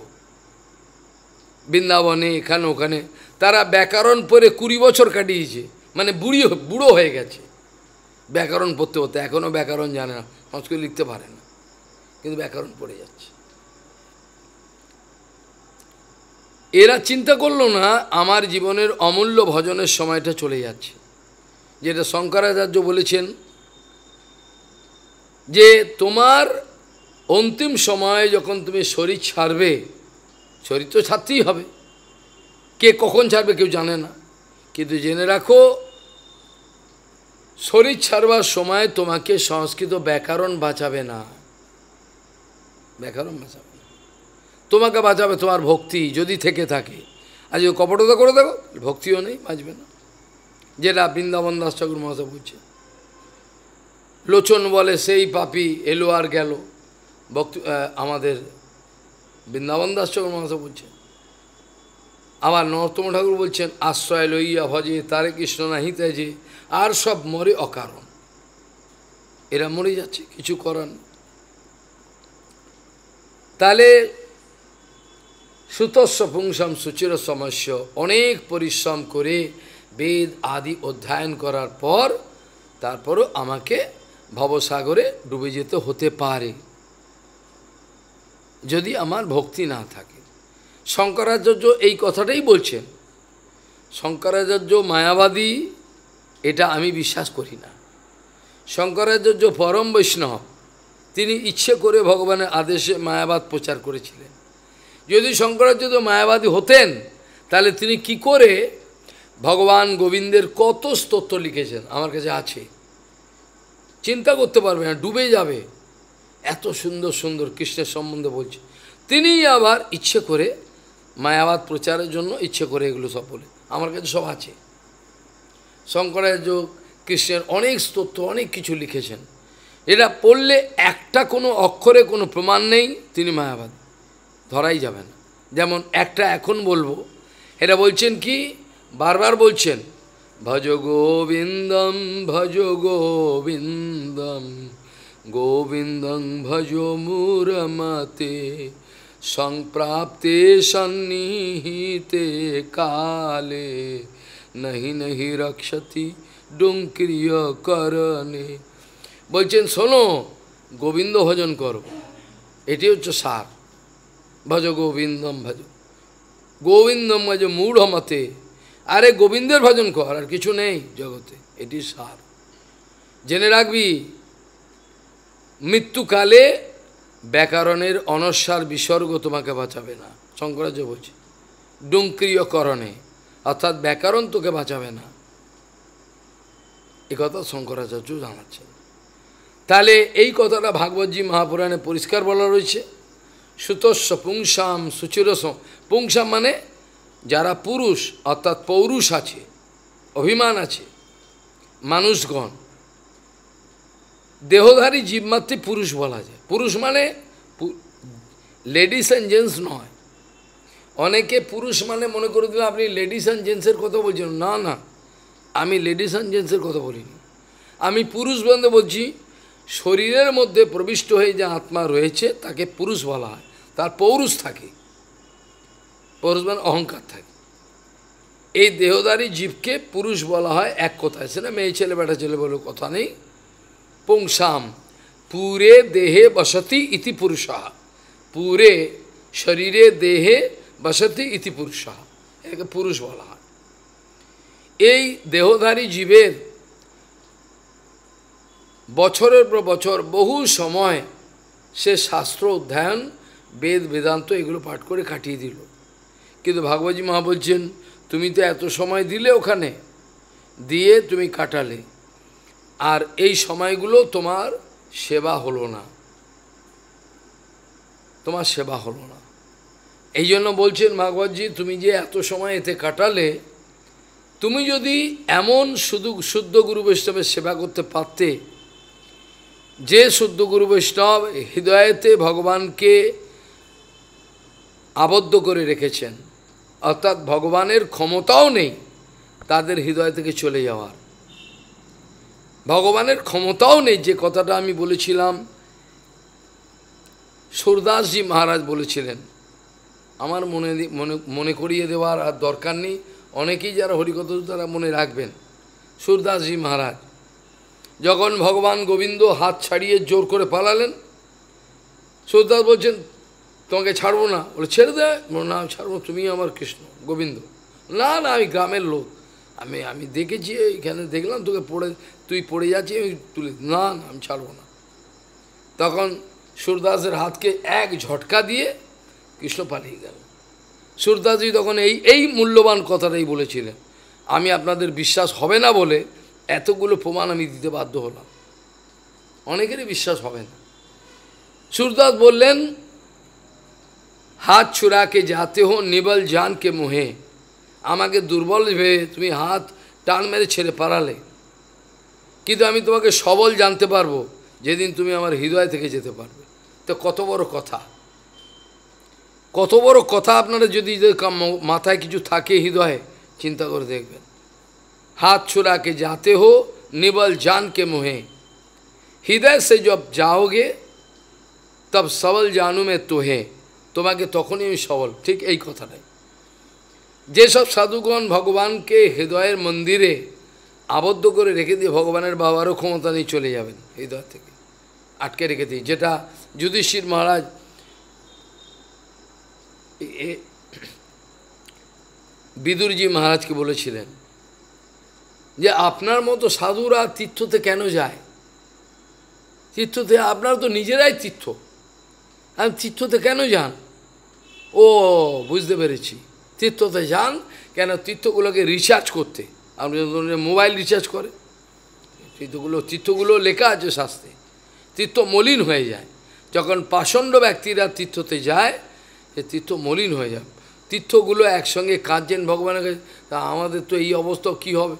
বৃন্দাবনে এখানে ওখানে তারা ব্যাকরণ পড়ে কুড়ি বছর কাটিয়েছে মানে বুড়ি বুড়ো হয়ে গেছে ব্যাকরণ পড়তে পড়তে এখনও ব্যাকরণ জানে না সংস্কৃত লিখতে পারে না কিন্তু ব্যাকরণ পড়ে যাচ্ছে এরা চিন্তা করলো না আমার জীবনের অমূল্য ভজনের সময়টা চলে যাচ্ছে যেটা শঙ্করাচার্য বলেছেন যে তোমার অন্তিম সময়ে যখন তুমি শরীর ছাড়বে শরীর তো ছাড়তেই হবে কে কখন ছাড়বে কেউ জানে না কিন্তু জেনে রাখো শরীর ছাড়বার সময় তোমাকে সংস্কৃত ব্যাকরণ বাঁচাবে না ব্যাকরণ বাঁচাবে না তোমাকে বাঁচাবে তোমার ভক্তি যদি থেকে থাকে আর যদি কপটতা করে দেবো ভক্তিও নেই বাঁচবে না যেটা বৃন্দাবন দাস ঠাকুর মহাশয় বুঝছে লোচন বলে সেই পাপি এলো আর গেল বক্ত আমাদের বৃন্দাবন দাস চক্র মহাশয় বলছেন আবার নরোত্তম ঠাকুর বলছেন আশ্রয় লইয়া ভজে তারে কৃষ্ণ না যে আর সব মরে অকারণ এরা মরে যাচ্ছে কিছু করার তাহলে সুতস্ব পুংসম সুচির সমস্য অনেক পরিশ্রম করে বেদ আদি অধ্যয়ন করার পর তারপরও আমাকে ভবসাগরে ডুবে যেতে হতে পারে যদি আমার ভক্তি না থাকে শঙ্করাচার্য এই কথাটাই বলছেন শঙ্করাচার্য মায়াবাদী এটা আমি বিশ্বাস করি না শঙ্করাচার্য পরম বৈষ্ণব তিনি ইচ্ছে করে ভগবানের আদেশে মায়াবাদ প্রচার করেছিলেন যদি শঙ্করাচার্য মায়াবাদী হতেন তাহলে তিনি কি করে ভগবান গোবিন্দের কত স্তোত্র লিখেছেন আমার কাছে আছে চিন্তা করতে পারবে না ডুবে যাবে এত সুন্দর সুন্দর কৃষ্ণের সম্বন্ধে বলছে তিনি আবার ইচ্ছে করে মায়াবাদ প্রচারের জন্য ইচ্ছে করে এগুলো সব বলে আমার কাছে সব আছে শঙ্করাচার্য কৃষ্ণের অনেক স্তত্ব অনেক কিছু লিখেছেন এটা পড়লে একটা কোনো অক্ষরে কোনো প্রমাণ নেই তিনি মায়াবাদ ধরাই যাবেন যেমন একটা এখন বলবো এটা বলছেন কি বারবার বলছেন ভজ গোবিন্দম ভজ গোবিন্দম গোবিন্দং ভজ মুরমতে সংপ্রাপ্তে সন্নিহিতে কালে নহি নহি রক্ষতি ডুঙ্ক্রিয় করণে বলছেন শোনো গোবিন্দ ভজন করো এটি হচ্ছে সার ভজ গোবিন্দম ভজ গোবিন্দম ভজ মূঢ়মতে আরে গোবিন্দের ভজন কর আর কিছু নেই জগতে এটি সার জেনে রাখবি মৃত্যুকালে ব্যাকরণের অনস্বার বিসর্গ তোমাকে বাঁচাবে না শঙ্করাচার্য বলছে ডুঙ্ক্রিয়করণে অর্থাৎ ব্যাকরণ তোকে বাঁচাবে না এ কথা শঙ্করাচার্য জানাচ্ছে তাহলে এই কথাটা ভাগবতী মহাপুরাণে পরিষ্কার বলা রয়েছে সুতস্ব পুংসাম সুচিরস পুংসাম মানে যারা পুরুষ অর্থাৎ পৌরুষ আছে অভিমান আছে মানুষগণ দেহধারী জীবমাত্রে পুরুষ বলা যায় পুরুষ মানে লেডিস অ্যান্ড জেন্টস নয় অনেকে পুরুষ মানে মনে করে দিল আপনি লেডিস অ্যান্ড জেন্টসের কথা বলছেন না না আমি লেডিস অ্যান্ড জেন্টসের কথা বলিনি আমি পুরুষ বন্ধে বলছি শরীরের মধ্যে প্রবিষ্ট হয়ে যে আত্মা রয়েছে তাকে পুরুষ বলা হয় তার পৌরুষ থাকে পৌরুষ মানে অহংকার থাকে এই দেহদারী জীবকে পুরুষ বলা হয় এক কথায় সেটা মেয়ে ছেলে বেটা ছেলে বলে কথা নেই পুংসাম পুরে দেহে বসতি ইতি पुरुष পুরে শরীরে দেহে বসতি ইতি পুরুষ এটাকে পুরুষ বলা হয় এই দেহধারী জীবের বছরের পর বছর বহু সময় সে শাস্ত্র অধ্যয়ন বেদ বেদান্ত এগুলো পাঠ করে কাটিয়ে দিল কিন্তু ভাগবতী মহা বলছেন তুমি তো এত সময় দিলে ওখানে দিয়ে তুমি কাটালে আর এই সময়গুলো তোমার সেবা হলো না তোমার সেবা হলো না এই জন্য বলছেন ভাগবতজি তুমি যে এত সময় এতে কাটালে তুমি যদি এমন শুধু শুদ্ধ গুরু বৈষ্ণবের সেবা করতে পারতে যে শুদ্ধ গুরু বৈষ্ণব হৃদয়েতে ভগবানকে আবদ্ধ করে রেখেছেন অর্থাৎ ভগবানের ক্ষমতাও নেই তাদের হৃদয় থেকে চলে যাওয়ার ভগবানের ক্ষমতাও নেই যে কথাটা আমি বলেছিলাম সুরদাসজি মহারাজ বলেছিলেন আমার মনে মনে করিয়ে দেওয়ার আর দরকার নেই অনেকেই যারা হরিকথা তারা মনে রাখবেন সুরদাসজি মহারাজ যখন ভগবান গোবিন্দ হাত ছাড়িয়ে জোর করে পালালেন সুরদাস বলছেন তোমাকে ছাড়বো না বলে ছেড়ে দেয় না ছাড়বো তুমি আমার কৃষ্ণ গোবিন্দ না না আমি গ্রামের লোক আমি আমি দেখেছি এখানে দেখলাম তোকে পড়ে তুই পড়ে যাচ্ছি আমি তুলে না না আমি ছাড়বো না তখন সুরদাসের হাতকে এক ঝটকা দিয়ে কৃষ্ণ পালিয়ে গেল সুরদাসজি তখন এই এই মূল্যবান কথাটাই বলেছিলেন আমি আপনাদের বিশ্বাস হবে না বলে এতগুলো প্রমাণ আমি দিতে বাধ্য হলাম অনেকেরই বিশ্বাস হবে না সুরদাস বললেন হাত ছুড়াকে যাতে হো নিবল জানকে মোহে আমাকে দুর্বল ভেবে তুমি হাত টান মেরে ছেড়ে পারালে কিন্তু আমি তোমাকে সবল জানতে পারবো যেদিন তুমি আমার হৃদয় থেকে যেতে পারবে তো কত বড় কথা কত বড় কথা আপনারা যদি মাথায় কিছু থাকে হৃদয়ে চিন্তা করে দেখবেন হাত ছোড়াকে যাতে হো নিবল জানকে মোহে হৃদয় সে যব যাওগে তব সবল জানু মে তোহে তোমাকে তখনই আমি সবল ঠিক এই কথাটাই যেসব সাধুগণ ভগবানকে হৃদয়ের মন্দিরে আবদ্ধ করে রেখে দিয়ে ভগবানের বাবারও ক্ষমতা নিয়ে চলে যাবেন এই দর থেকে আটকে রেখে দিই যেটা যুধিষ্ঠির মহারাজ বিদুরজি মহারাজকে বলেছিলেন যে আপনার মতো সাধুরা তীর্থতে কেন যায় তীর্থতে আপনার তো নিজেরাই তীর্থ আর তীর্থতে কেন যান ও বুঝতে পেরেছি তীর্থতে যান কেন তীর্থগুলোকে রিচার্জ করতে আপনি মোবাইল রিচার্জ করে তীর্থগুলো তীর্থগুলো লেখা আছে শাস্তি তীর্থ মলিন হয়ে যায় যখন পাষণ্ড ব্যক্তিরা তীর্থতে যায় সে তীর্থ মলিন হয়ে যায় তীর্থগুলো একসঙ্গে কাঁদছেন ভগবানের কাছে তা আমাদের তো এই অবস্থা কি হবে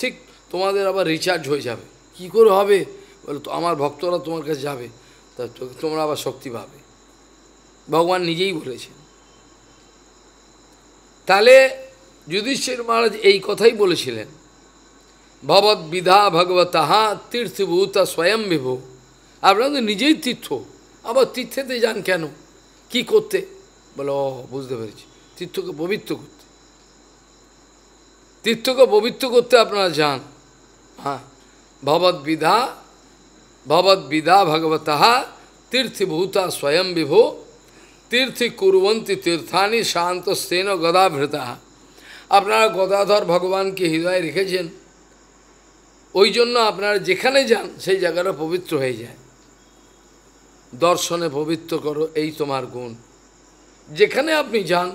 ঠিক তোমাদের আবার রিচার্জ হয়ে যাবে কি করে হবে বলে তো আমার ভক্তরা তোমার কাছে যাবে তা তোমরা আবার শক্তি পাবে ভগবান নিজেই বলেছেন তাহলে যুধিষ্ঠির মহারাজ এই কথাই বলেছিলেন ভগৎ বিধা ভগবতাহা তীর্থভূতা স্বয়ং বিভু আপনারা তো নিজেই তীর্থ আবার তীর্থেতে যান কেন কি করতে বলে ও বুঝতে পেরেছি তীর্থকে পবিত্র করতে তীর্থকে পবিত্র করতে আপনারা যান হ্যাঁ ভবৎ বিধা ভবৎ বিধা তীর্থভূতা স্বয়ং বিভু তীর্থ কুরবন্তী তীর্থানি শান্ত সেন গদাভৃতা আপনারা গদাধর ভগবানকে হৃদয়ে রেখেছেন ওই জন্য আপনারা যেখানে যান সেই জায়গাটা পবিত্র হয়ে যায় দর্শনে পবিত্র করো এই তোমার গুণ যেখানে আপনি যান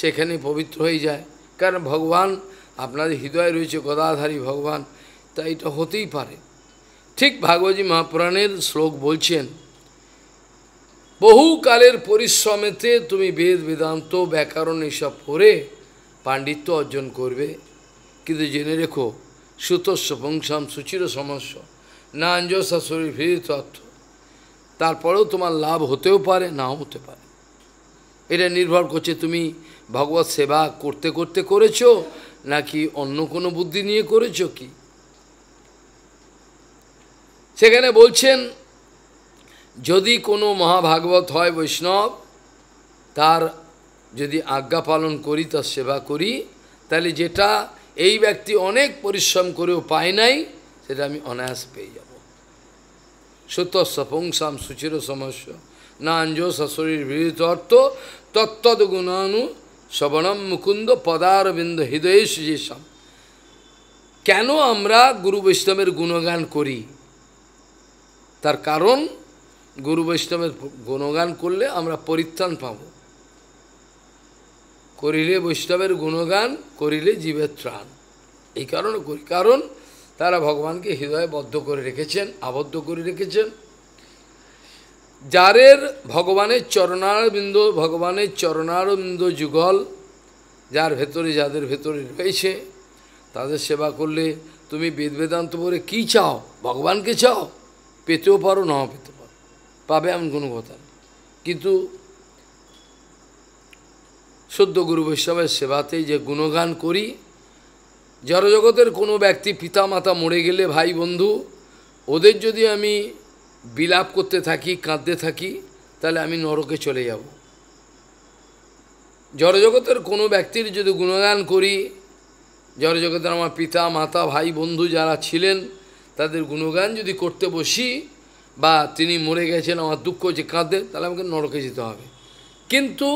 সেখানে পবিত্র হয়ে যায় কারণ ভগবান আপনাদের হৃদয়ে রয়েছে গদাধারী ভগবান তা এটা হতেই পারে ঠিক ভাগবতী মহাপুরাণের শ্লোক বলছেন বহুকালের পরিশ্রমেতে তুমি বেদ বেদান্ত ব্যাকরণ এসব পড়ে পাণ্ডিত্য অর্জন করবে কিন্তু জেনে রেখো সুতস্ব বংশাম সুচির সমস্য না আঞ্জসা শরীর ফিরিত তারপরেও তোমার লাভ হতেও পারে নাও হতে পারে এটা নির্ভর করছে তুমি ভগবত সেবা করতে করতে করেছো নাকি অন্য কোনো বুদ্ধি নিয়ে করেছো কি সেখানে বলছেন যদি কোনো মহাভাগবত হয় বৈষ্ণব তার যদি আজ্ঞা পালন করি তার সেবা করি তাহলে যেটা এই ব্যক্তি অনেক পরিশ্রম করেও পায় নাই সেটা আমি অনায়াস পেয়ে যাব সত্য সপংসাম সুচির সমস্য আঞ্জো শাশুড়ির বিহিত অর্থ তত্তদ গুণানু শবণম মুকুন্দ পদারবিন্দ হৃদয়েশ যেসব কেন আমরা গুরু বৈষ্ণবের গুণগান করি তার কারণ গুরু বৈষ্ণবের গুণগান করলে আমরা পরিত্রাণ পাবো করিলে বৈষ্ণবের গুণগান করিলে জীবের ত্রাণ এই কারণে করি কারণ তারা ভগবানকে হৃদয়ে বদ্ধ করে রেখেছেন আবদ্ধ করে রেখেছেন যাদের ভগবানের চরণারবিন্দ ভগবানের চরণারবিন্দ যুগল যার ভেতরে যাদের ভেতরে রয়েছে তাদের সেবা করলে তুমি বেদ বেদান্ত বলে কী চাও ভগবানকে চাও পেতেও পারো নাও পেতে পারো পাবে এমন কোনো কথা কিন্তু শুদ্ধ গুরু বৈষ্ণবের সেবাতে যে গুণগান করি জড়জগতের কোনো ব্যক্তি পিতা মাতা মরে গেলে ভাই বন্ধু ওদের যদি আমি বিলাপ করতে থাকি কাঁদতে থাকি তাহলে আমি নরকে চলে যাব জড়জগতের কোনো ব্যক্তির যদি গুণগান করি জড়জগতের আমার পিতা মাতা ভাই বন্ধু যারা ছিলেন তাদের গুণগান যদি করতে বসি বা তিনি মরে গেছেন আমার দুঃখ যে কাঁদে তাহলে আমাকে নরকে যেতে হবে কিন্তু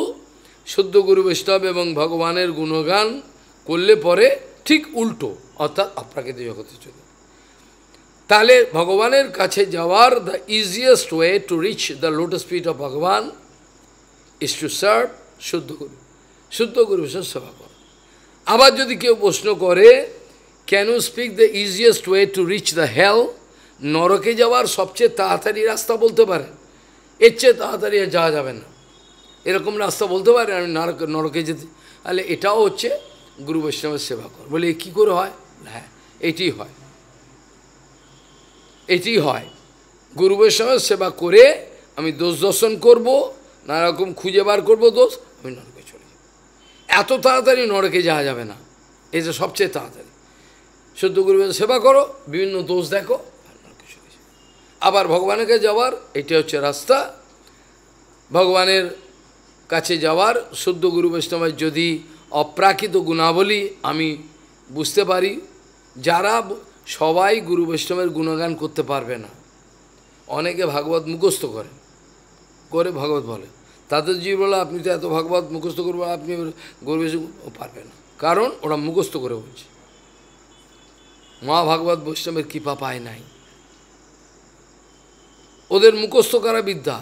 শুদ্ধ গুরু বৈষ্ণব এবং ভগবানের গুণগান করলে পরে ঠিক উল্টো অর্থাৎ অপ্রাকৃত জগতে চলে তাহলে ভগবানের কাছে যাওয়ার the easiest way to reach the lotus feet of Bhagavan is to serve শুদ্ধ গুরু শুদ্ধ গুরু বৈষ্ণব সেবা কর আবার যদি কেউ প্রশ্ন করে can you speak the easiest way to reach the hell নরকে যাওয়ার সবচেয়ে তাড়াতাড়ি রাস্তা বলতে পারে এর চেয়ে তাড়াতাড়ি যাওয়া যাবে না এরকম রাস্তা বলতে পারে আমি নরক নরকে যেতে তাহলে এটাও হচ্ছে গুরু বৈষ্ণবের সেবা কর বলে কি করে হয় হ্যাঁ এটি হয় এটি হয় গুরু বৈষ্ণবের সেবা করে আমি দোষ দর্শন করবো নানারকম খুঁজে বার করবো দোষ আমি নরকে চলে যাব এত তাড়াতাড়ি নরকে যাওয়া যাবে না এটা সবচেয়ে তাড়াতাড়ি শুদ্ধ গুরুবের সেবা করো বিভিন্ন দোষ দেখো নরকে চলে যাবে আবার ভগবানের কাছে যাওয়ার এটি হচ্ছে রাস্তা ভগবানের কাছে যাওয়ার শুদ্ধ গুরু বৈষ্ণবের যদি অপ্রাকৃত গুণাবলী আমি বুঝতে পারি যারা সবাই গুরু বৈষ্ণবের গুণগান করতে পারবে না অনেকে ভাগবত মুখস্থ করে করে ভাগবত বলে তাদের যদি বলে আপনি তো এত ভাগবত মুখস্থ করবেন আপনি গুরু বৈষ্ণব পারবে না কারণ ওরা মুখস্থ করে বলছে মা ভাগবত বৈষ্ণবের কৃপা পায় নাই ওদের মুখস্থ করা বিদ্যা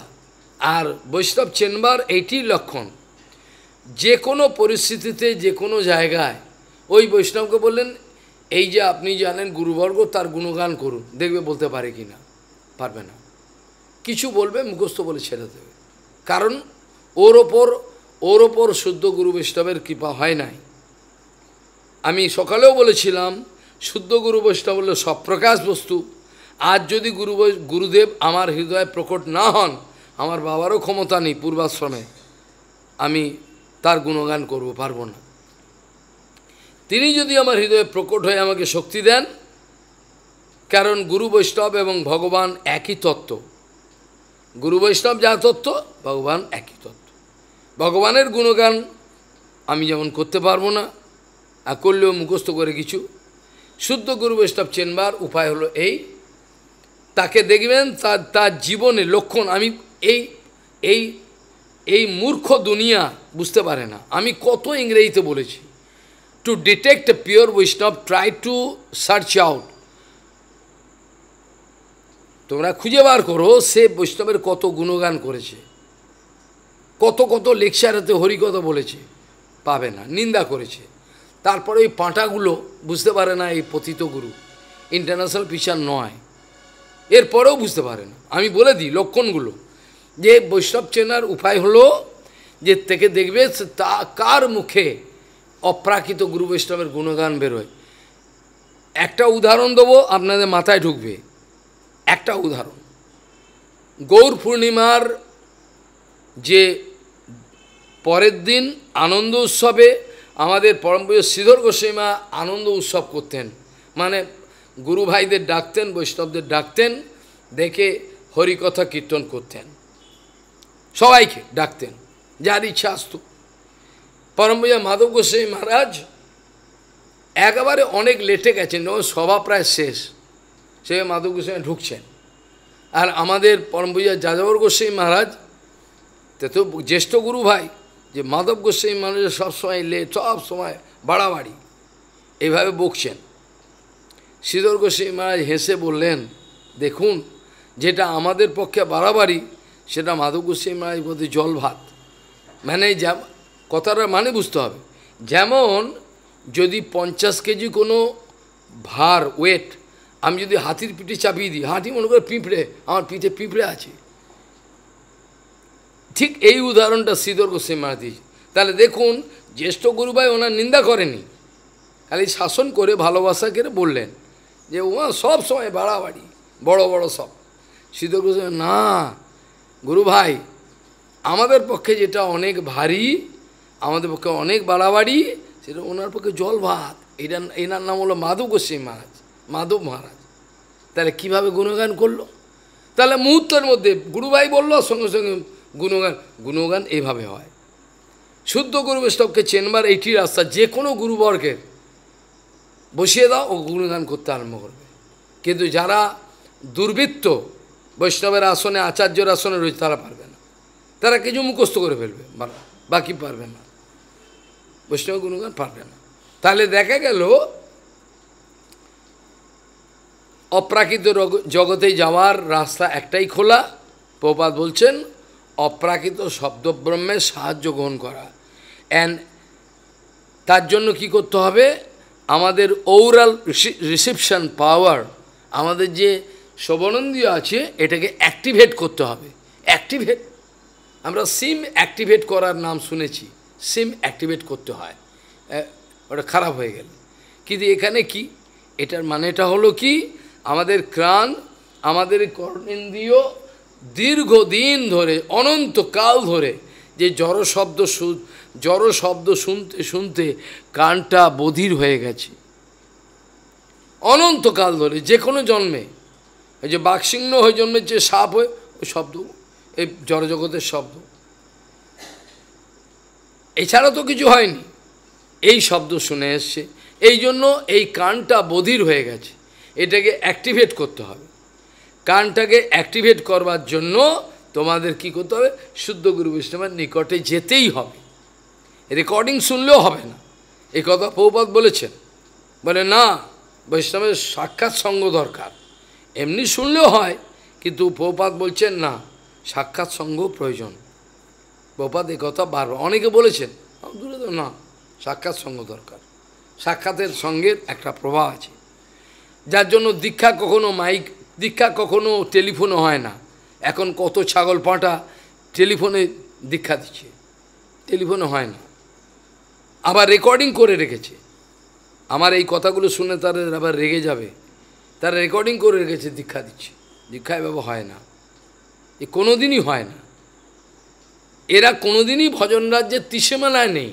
আর বৈষ্ণব চেনবার এইটি লক্ষণ যে কোনো পরিস্থিতিতে যে কোনো জায়গায় ওই বৈষ্ণবকে বললেন এই যে আপনি জানেন গুরুবর্গ তার গুণগান করুন দেখবে বলতে পারে কি না পারবে না কিছু বলবে মুখস্থ বলে ছেড়ে দেবে কারণ ওর ওপর ওর ওপর শুদ্ধ গুরু বৈষ্ণবের কৃপা হয় নাই আমি সকালেও বলেছিলাম শুদ্ধ গুরু বৈষ্ণব হল সব প্রকাশ বস্তু আজ যদি গুরু গুরুদেব আমার হৃদয়ে প্রকট না হন আমার বাবারও ক্ষমতা নেই পূর্বাশ্রমে আমি তার গুণগান করব পারব না তিনি যদি আমার হৃদয়ে প্রকট হয়ে আমাকে শক্তি দেন কারণ গুরু বৈষ্ণব এবং ভগবান একই তত্ত্ব গুরু বৈষ্ণব যা তত্ত্ব ভগবান একই তত্ত্ব ভগবানের গুণগান আমি যেমন করতে পারবো না আর করলেও মুখস্থ করে কিছু শুদ্ধ গুরু বৈষ্ণব চেনবার উপায় হলো এই তাকে দেখবেন তার তার জীবনে লক্ষণ আমি এই এই এই মূর্খ দুনিয়া বুঝতে পারে না আমি কত ইংরেজিতে বলেছি to detect a pure Vaishnav try to search out তোমরা খুঁজে বার করো সে বৈষ্ণবের কত গুণগান করেছে কত কত লেকচারেতে হরিকত বলেছে পাবে না নিন্দা করেছে তারপরে ওই পাঁটাগুলো বুঝতে পারে না এই পতিত গুরু ইন্টারন্যাশনাল পিচার নয় এরপরেও বুঝতে পারে না আমি বলে দিই লক্ষণগুলো যে বৈষ্ণব চেনার উপায় হলো যে থেকে দেখবে তা কার মুখে অপ্রাকৃত গুরু বৈষ্ণবের গুণগান বেরোয় একটা উদাহরণ দেবো আপনাদের মাথায় ঢুকবে একটা উদাহরণ গৌর পূর্ণিমার যে পরের দিন আনন্দ উৎসবে আমাদের পরমপ্রিয় শ্রীধর গোস্বামা আনন্দ উৎসব করতেন মানে গুরু ভাইদের ডাকতেন বৈষ্ণবদের ডাকতেন দেখে হরিকথা কীর্তন করতেন সবাইকে ডাকতেন যার ইচ্ছা আসত পরমপূজা মাধব গোস্বামী মহারাজ একেবারে অনেক লেটে গেছেন যখন সভা প্রায় শেষ সে মাধব গোস্বামী ঢুকছেন আর আমাদের পরমপূজা যাযাবর গোস্বামী মহারাজ তে তো জ্যেষ্ঠ গুরু ভাই যে মাধব গোস্বামী মহারাজ সবসময় লেট সবসময় বাড়াবাড়ি এইভাবে বকছেন শ্রীধর গোস্বামী মহারাজ হেসে বললেন দেখুন যেটা আমাদের পক্ষে বাড়াবাড়ি সেটা মাধব গোস্বামী মহারাজ বলতে জল ভাত মানে যেম কথাটা মানে বুঝতে হবে যেমন যদি পঞ্চাশ কেজি কোনো ভার ওয়েট আমি যদি হাতির পিঠে চাপিয়ে দিই হাতি মনে করে পিঁপড়ে আমার পিঠে পিঁপড়ে আছে ঠিক এই উদাহরণটা শ্রীধর গোস্বামী মহারাজ দিয়েছে তাহলে দেখুন জ্যেষ্ঠ গুরুভাই ওনার নিন্দা করেনি খালি শাসন করে ভালোবাসা করে বললেন যে ও সব সময় বাড়াবাড়ি বড় বড় সব শ্রীধর গোস্বামী না গুরু ভাই আমাদের পক্ষে যেটা অনেক ভারী আমাদের পক্ষে অনেক বাড়াবাড়ি সেটা ওনার পক্ষে জল ভাত এটা এনার নাম হলো মাধব গোস্বামী মহারাজ মাধব মহারাজ তাহলে কিভাবে গুণগান করলো তাহলে মুহূর্তের মধ্যে গুরুভাই বললো সঙ্গে সঙ্গে গুণগান গুণগান এইভাবে হয় শুদ্ধ গুরু বৈষ্ণবকে চেনবার এইটি রাস্তা যে কোনো গুরুবর্গের বসিয়ে দাও ও গুণগান করতে আরম্ভ করবে কিন্তু যারা দুর্বৃত্ত বৈষ্ণবের আসনে আচার্যর আসনে রয়েছে তারা পারবে না তারা কিছু মুখস্থ করে ফেলবে বাকি পারবে না বৈষ্ণব গুণগান পারবে না তাহলে দেখা গেল অপ্রাকৃত জগতে যাওয়ার রাস্তা একটাই খোলা প্রপাত বলছেন অপ্রাকৃত শব্দব্রহ্মের সাহায্য গ্রহণ করা অ্যান্ড তার জন্য কি করতে হবে আমাদের ওরাল রিসিপশন পাওয়ার আমাদের যে শোভনন্দীয় আছে এটাকে অ্যাক্টিভেট করতে হবে অ্যাক্টিভেট আমরা সিম অ্যাক্টিভেট করার নাম শুনেছি সিম অ্যাক্টিভেট করতে হয় ওটা খারাপ হয়ে গেল কিন্তু এখানে কি এটার মানেটা হলো কি আমাদের ক্রাণ আমাদের কর্ণেন্দ্রীয় দীর্ঘদিন ধরে অনন্তকাল ধরে যে জড় শব্দ জড় শব্দ শুনতে শুনতে কানটা বধির হয়ে গেছে অনন্তকাল ধরে যে কোনো জন্মে এই যে বাঘসিংহ হয়ে যে সাপ হয়ে ওই শব্দ এই জড়জগতের শব্দ এছাড়া তো কিছু হয়নি এই শব্দ শুনে এসছে এই জন্য এই কানটা বধির হয়ে গেছে এটাকে অ্যাক্টিভেট করতে হবে কানটাকে অ্যাক্টিভেট করবার জন্য তোমাদের কি করতে হবে শুদ্ধ গুরু বৈষ্ণবের নিকটে যেতেই হবে রেকর্ডিং শুনলেও হবে না এই কথা পৌপাত বলেছেন বলে না বৈষ্ণবের সাক্ষাৎ সঙ্গ দরকার এমনি শুনলেও হয় কিন্তু প্রপাত বলছেন না সাক্ষাৎ সঙ্গ প্রয়োজন প্রপাত কথা বারবার অনেকে বলেছেন দূরে তো না সাক্ষাৎ সঙ্গ দরকার সাক্ষাতের সঙ্গের একটা প্রভাব আছে যার জন্য দীক্ষা কখনো মাইক দীক্ষা কখনো টেলিফোনও হয় না এখন কত ছাগল পাঁটা টেলিফোনে দীক্ষা দিচ্ছে টেলিফোনে হয় না আবার রেকর্ডিং করে রেখেছে আমার এই কথাগুলো শুনে তাদের আবার রেগে যাবে তারা রেকর্ডিং করে রেখেছে দীক্ষা দিচ্ছে দীক্ষা এভাবে হয় না এ কোনোদিনই হয় না এরা কোনোদিনই ভজন রাজ্যের ত্রিসীমানায় নেই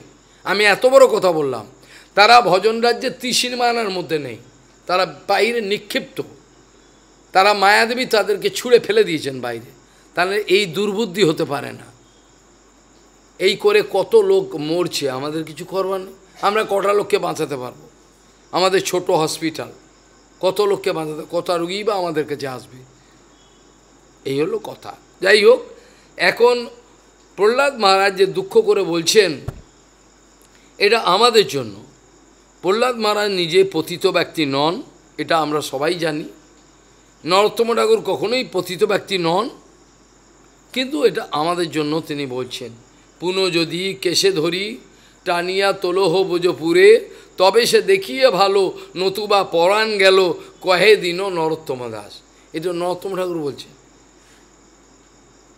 আমি এত বড় কথা বললাম তারা ভজন রাজ্যের ত্রিসীমানার মধ্যে নেই তারা বাইরে নিক্ষিপ্ত তারা মায়াদেবী তাদেরকে ছুঁড়ে ফেলে দিয়েছেন বাইরে তাহলে এই দুর্বুদ্ধি হতে পারে না এই করে কত লোক মরছে আমাদের কিছু করবার নেই আমরা কটা লোককে বাঁচাতে পারবো আমাদের ছোট হসপিটাল কত লোককে বাঁচাতে কত রুগী বা আমাদের কাছে আসবে এই হলো কথা যাই হোক এখন প্রহ্লাদ মহারাজ যে দুঃখ করে বলছেন এটা আমাদের জন্য প্রহ্লাদ মহারাজ নিজে পতিত ব্যক্তি নন এটা আমরা সবাই জানি নরোত্তম ঠাকুর কখনোই পতিত ব্যক্তি নন কিন্তু এটা আমাদের জন্য তিনি বলছেন পুনঃ যদি কেশে ধরি টানিয়া তোলহ বোঝপুরে তবে সে দেখিয়ে ভালো নতুবা পরাণ গেল কহে দিন নরোত্তম দাস এটা নরোত্তম ঠাকুর বলছে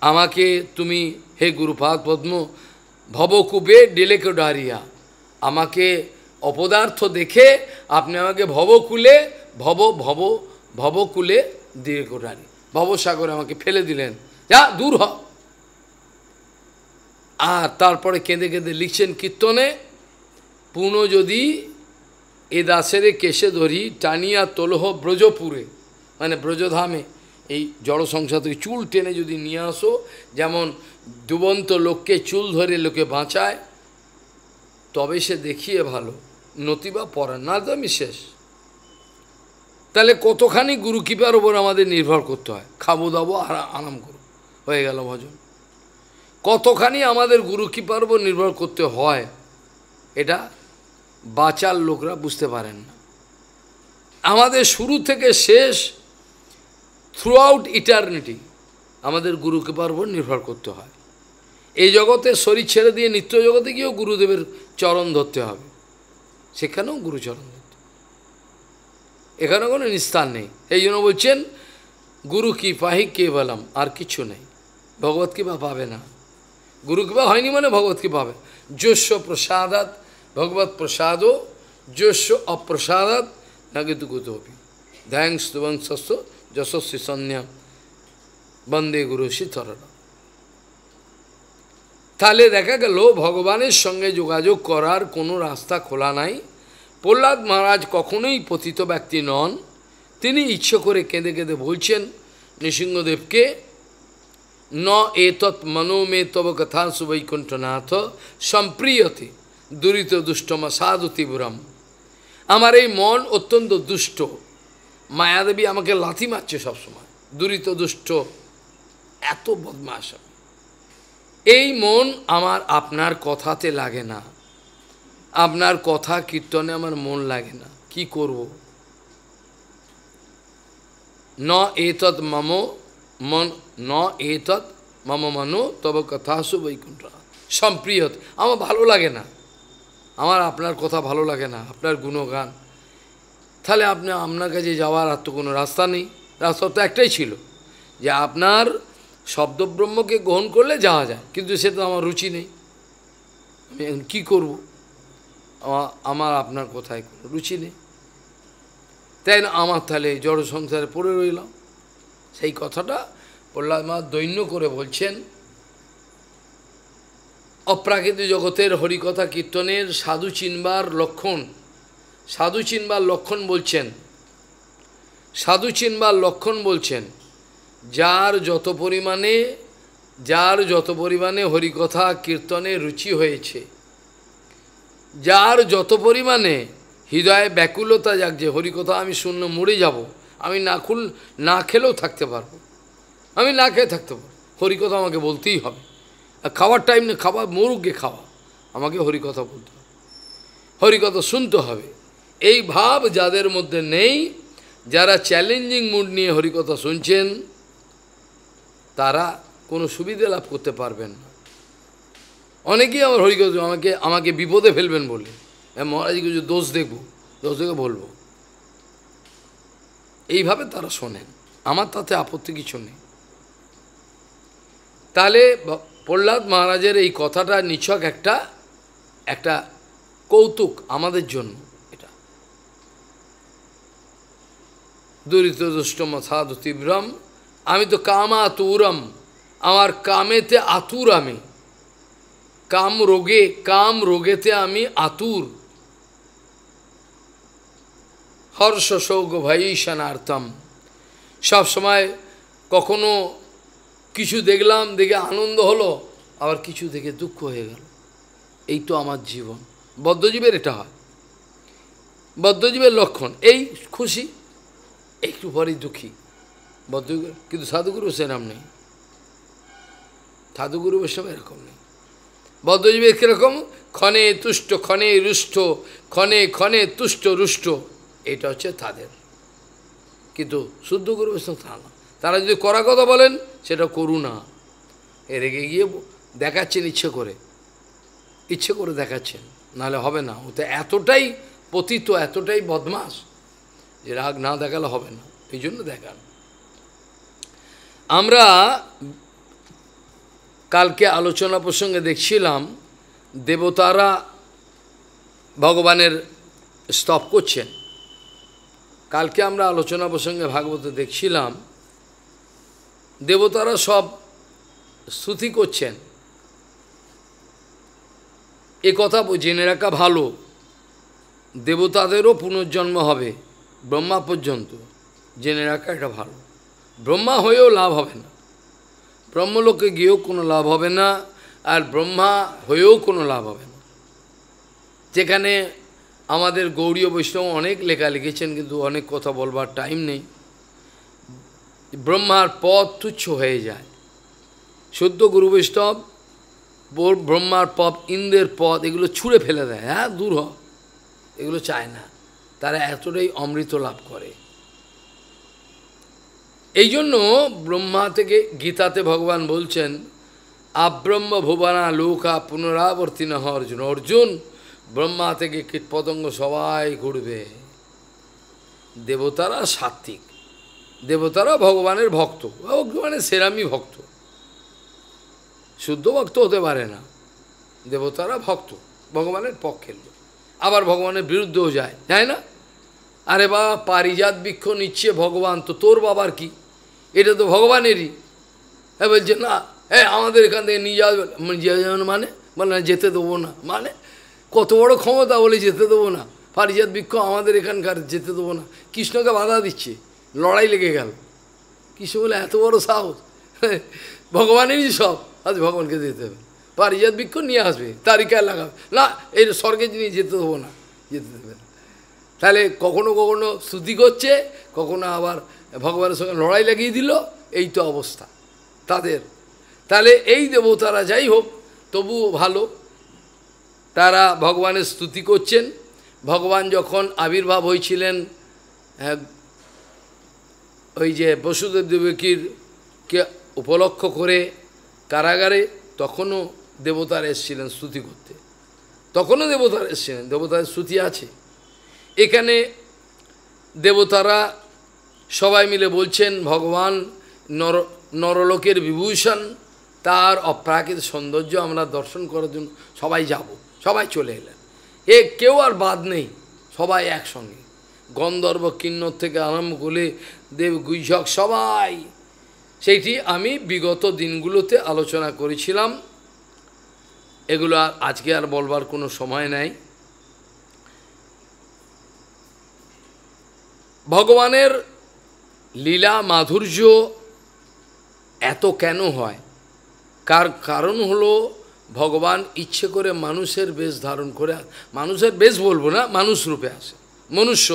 আমাকে তুমি হে গুরুপাদ পদ্ম ভবকূপে ডেলেকে ডারিয়া আমাকে অপদার্থ দেখে আপনি আমাকে ভবকুলে ভব ভব ভবকুলে ডেলেকে ডারি ভবসাগরে আমাকে ফেলে দিলেন যা দূর হ আর তারপরে কেঁদে কেঁদে লিখছেন কীর্তনে পুনঃ যদি এ দাসেরে কেশে ধরি টানিয়া তোলহ ব্রজপুরে মানে ব্রজধামে এই জড় সংসার থেকে চুল টেনে যদি নিয়ে আসো যেমন ডুবন্ত লোককে চুল ধরে লোকে বাঁচায় তবে সে দেখিয়ে ভালো নতিবা পড়া না দামি শেষ তাহলে কতখানি গুরু কৃপার ওপর আমাদের নির্ভর করতে হয় খাবো দাবো আর আরাম করো হয়ে গেল ভজন কতখানি আমাদের গুরু কৃপার ওপর নির্ভর করতে হয় এটা বাঁচার লোকরা বুঝতে পারেন না আমাদের শুরু থেকে শেষ থ্রু আউট ইটার্নিটি আমাদের গুরুকে উপর নির্ভর করতে হয় এই জগতে শরীর ছেড়ে দিয়ে নিত্য জগতে গিয়েও গুরুদেবের চরণ ধরতে হবে সেখানেও গুরুচরণ ধরতে এখানে কোনো নিস্তার নেই এই জন্য বলছেন গুরু কৃপাহি কেবলম আর কিছু নেই ভগবত কৃপা পাবে না গুরু কৃপা হয়নি মানে ভগবত কৃপা পাবে যস্য প্রসাদাত ভগবত prasado josho অপ্রসাদ নাগিত gutopi. ধ্যাং stuvan sasso jasasri sanyam bande guru তাহলে দেখা গেল ভগবানের সঙ্গে যোগাযোগ করার কোনো রাস্তা খোলা নাই প্রহ্লাদ মহারাজ কখনোই পতিত ব্যক্তি নন তিনি ইচ্ছে করে কেঁদে কেঁদে বলছেন নৃসিংহদেবকে ন তৎ মনোমে তব কথা সুবৈকুণ্ঠনাথ সম্প্রিয়তে দুরিত দুষ্টমা সাধু তীব্রম আমার এই মন অত্যন্ত দুষ্ট মায়াদেবী আমাকে লাথি মারছে সবসময় দুরিত দুষ্ট এত বদমাস এই মন আমার আপনার কথাতে লাগে না আপনার কথা কীর্তনে আমার মন লাগে না কি করব ন এতৎ মম মন ন এতৎ মম মনো তব কথাসু বৈকুণ্ঠ সম্প্রিয়ত আমার ভালো লাগে না আমার আপনার কথা ভালো লাগে না আপনার গুণগান তাহলে আপনি আপনার কাছে যাওয়ার আর তো কোনো রাস্তা নেই রাস্তা তো একটাই ছিল যে আপনার শব্দব্রহ্মকে গ্রহণ করলে যাওয়া যায় কিন্তু সে তো আমার রুচি নেই আমি কী করবো আমার আপনার কোথায় কোনো রুচি নেই তাই না আমার তাহলে জড় সংসারে পড়ে রইলাম সেই কথাটা প্রহ্লাদ মা দৈন্য করে বলছেন অপ্রাকৃত জগতের হরিকথা কীর্তনের সাধু চিনবার লক্ষণ সাধু চিনবার লক্ষণ বলছেন সাধু চিনবার লক্ষণ বলছেন যার যত পরিমাণে যার যত পরিমাণে হরিকথা কীর্তনে রুচি হয়েছে যার যত পরিমাণে হৃদয়ে ব্যাকুলতা জাগছে হরিকথা আমি শূন্য মরে যাব আমি না খুল না খেলেও থাকতে পারবো আমি না খেয়ে থাকতে পারবো হরিকথা আমাকে বলতেই হবে খাওয়ার টাইম নেই খাবার মোরগকে খাওয়া আমাকে হরিকথা বলতে হবে হরিকথা শুনতে হবে এই ভাব যাদের মধ্যে নেই যারা চ্যালেঞ্জিং মুড নিয়ে হরিকথা শুনছেন তারা কোনো সুবিধে লাভ করতে পারবেন না অনেকেই আমার হরিকথা আমাকে আমাকে বিপদে ফেলবেন বলে হ্যাঁ, মহারাজ কিছু দোষ দেখব দোষ দেখে বলবো এইভাবে তারা শোনেন আমার তাতে আপত্তি কিছু নেই তাহলে প্রহ্লাদ মহারাজের এই কথাটা নিছক একটা একটা কৌতুক আমাদের জন্য এটা দুরিত দুষ্টম সাধু তীব্রম আমি তো কামা আতুরম আমার কামেতে আতুর আমি কাম রোগে কাম রোগেতে আমি আতুর হর্ষ সৌগ ভাই সব সময় কখনো কিছু দেখলাম দেখে আনন্দ হলো আবার কিছু দেখে দুঃখ হয়ে গেল এই তো আমার জীবন বদ্ধজীবের এটা হয় বদ্ধজীবের লক্ষণ এই খুশি একটু পরেই দুঃখী বদ্ধজীব কিন্তু সাধুগুরু সেরাম নেই সাধুগুরু বৈষ্ণব এরকম নেই বদ্ধজীবের কীরকম ক্ষণে তুষ্ট ক্ষণে রুষ্ট ক্ষণে ক্ষণে তুষ্ট রুষ্ট এটা হচ্ছে তাদের কিন্তু শুদ্ধ গুরু বৈষ্ণব তা না তারা যদি করা কথা বলেন সেটা না এ রেগে গিয়ে দেখাচ্ছেন ইচ্ছে করে ইচ্ছে করে দেখাচ্ছেন নাহলে হবে না ও তো এতটাই পতিত এতটাই বদমাস যে রাগ না দেখালে হবে না এই জন্য দেখান আমরা কালকে আলোচনা প্রসঙ্গে দেখছিলাম দেবতারা ভগবানের স্তব করছেন কালকে আমরা আলোচনা প্রসঙ্গে ভাগবত দেখছিলাম দেবতারা সব স্তুতি করছেন এ কথা জেনে রাখা ভালো দেবতাদেরও পুনর্জন্ম হবে ব্রহ্মা পর্যন্ত জেনে রাখা এটা ভালো ব্রহ্মা হয়েও লাভ হবে না ব্রহ্মলোকে গিয়েও কোনো লাভ হবে না আর ব্রহ্মা হয়েও কোনো লাভ হবে না যেখানে আমাদের গৌরীয় বৈষ্ণব অনেক লেখা লিখেছেন কিন্তু অনেক কথা বলবার টাইম নেই ব্রহ্মার পথ তুচ্ছ হয়ে যায় শুদ্ধ গুরু বৈষ্ণব ব্রহ্মার পথ ইন্দ্রের পথ এগুলো ছুঁড়ে ফেলে দেয় হ্যাঁ দূর হ এগুলো চায় না তারা এতটাই অমৃত লাভ করে এই জন্য ব্রহ্মা থেকে গীতাতে ভগবান বলছেন আব্রহ্ম ভুবানা লোকা পুনরাবর্তী নহ অর্জুন অর্জুন ব্রহ্মা থেকে কীটপতঙ্গ সবাই ঘুরবে দেবতারা সাত্বিক দেবতারা ভগবানের ভক্ত ভগবানের সেরামই ভক্ত শুদ্ধ ভক্ত হতে পারে না দেবতারা ভক্ত ভগবানের পক্ষের লোক আবার ভগবানের বিরুদ্ধেও যায় যায় না আরে বা পারিজাত বৃক্ষ নিচ্ছে ভগবান তো তোর বাবার কি এটা তো ভগবানেরই হ্যাঁ বলছে না হ্যাঁ আমাদের এখান থেকে নিয়ে যাবে নিয়ে মানে, যাবেন মানে বলে না যেতে দেবো না মানে কত বড় ক্ষমতা বলে যেতে দেবো না পারিজাত বৃক্ষ আমাদের এখানকার যেতে দেবো না কৃষ্ণকে বাধা দিচ্ছে লড়াই লেগে গেল কিসে বলে এত বড় সাহস ভগবানেরই সব আজ ভগবানকে যেতে হবে পারিজাত বৃক্ষ নিয়ে আসবে তারিখায় লাগাবে না এই স্বর্গের নিয়ে যেতে দেবো না যেতে দেবে না তাহলে কখনো কখনো স্তুতি করছে কখনো আবার ভগবানের সঙ্গে লড়াই লাগিয়ে দিল এই তো অবস্থা তাদের তাহলে এই দেবতারা যাই হোক তবুও ভালো তারা ভগবানের স্তুতি করছেন ভগবান যখন আবির্ভাব হয়েছিলেন হ্যাঁ, ওই যে বসুদেব কে উপলক্ষ করে কারাগারে তখনও দেবতার এসছিলেন স্তুতি করতে তখনও দেবতার এসছিলেন দেবতার স্তুতি আছে এখানে দেবতারা সবাই মিলে বলছেন ভগবান নর নরলোকের বিভূষণ তার অপ্রাকৃত সৌন্দর্য আমরা দর্শন করার জন্য সবাই যাব সবাই চলে এলেন এ কেউ আর বাদ নেই সবাই একসঙ্গে গন্ধর্ব কিন্নর থেকে আরম্ভ করে দেব গুইঝক সবাই সেইটি আমি বিগত দিনগুলোতে আলোচনা করেছিলাম এগুলো আর আজকে আর বলবার কোনো সময় নাই ভগবানের লীলা মাধুর্য এত কেন হয় কার কারণ হলো ভগবান ইচ্ছে করে মানুষের বেশ ধারণ করে মানুষের বেশ বলবো না মানুষ রূপে আসে মনুষ্য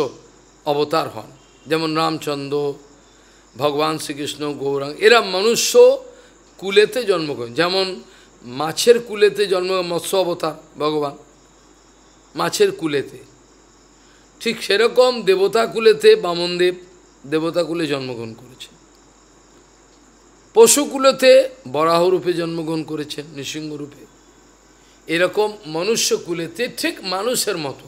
অবতার হন যেমন রামচন্দ্র ভগবান শ্রীকৃষ্ণ গৌরাঙ্গ এরা মনুষ্য কুলেতে জন্মগ্রহণ যেমন মাছের কুলেতে জন্ম মৎস্য অবতার ভগবান মাছের কুলেতে ঠিক সেরকম দেবতা কুলেতে বামনদেব দেবতা কুলে জন্মগ্রহণ করেছে পশুকুলেতে রূপে জন্মগ্রহণ করেছেন নৃসিংহরূপে এরকম মনুষ্য কুলেতে ঠিক মানুষের মতো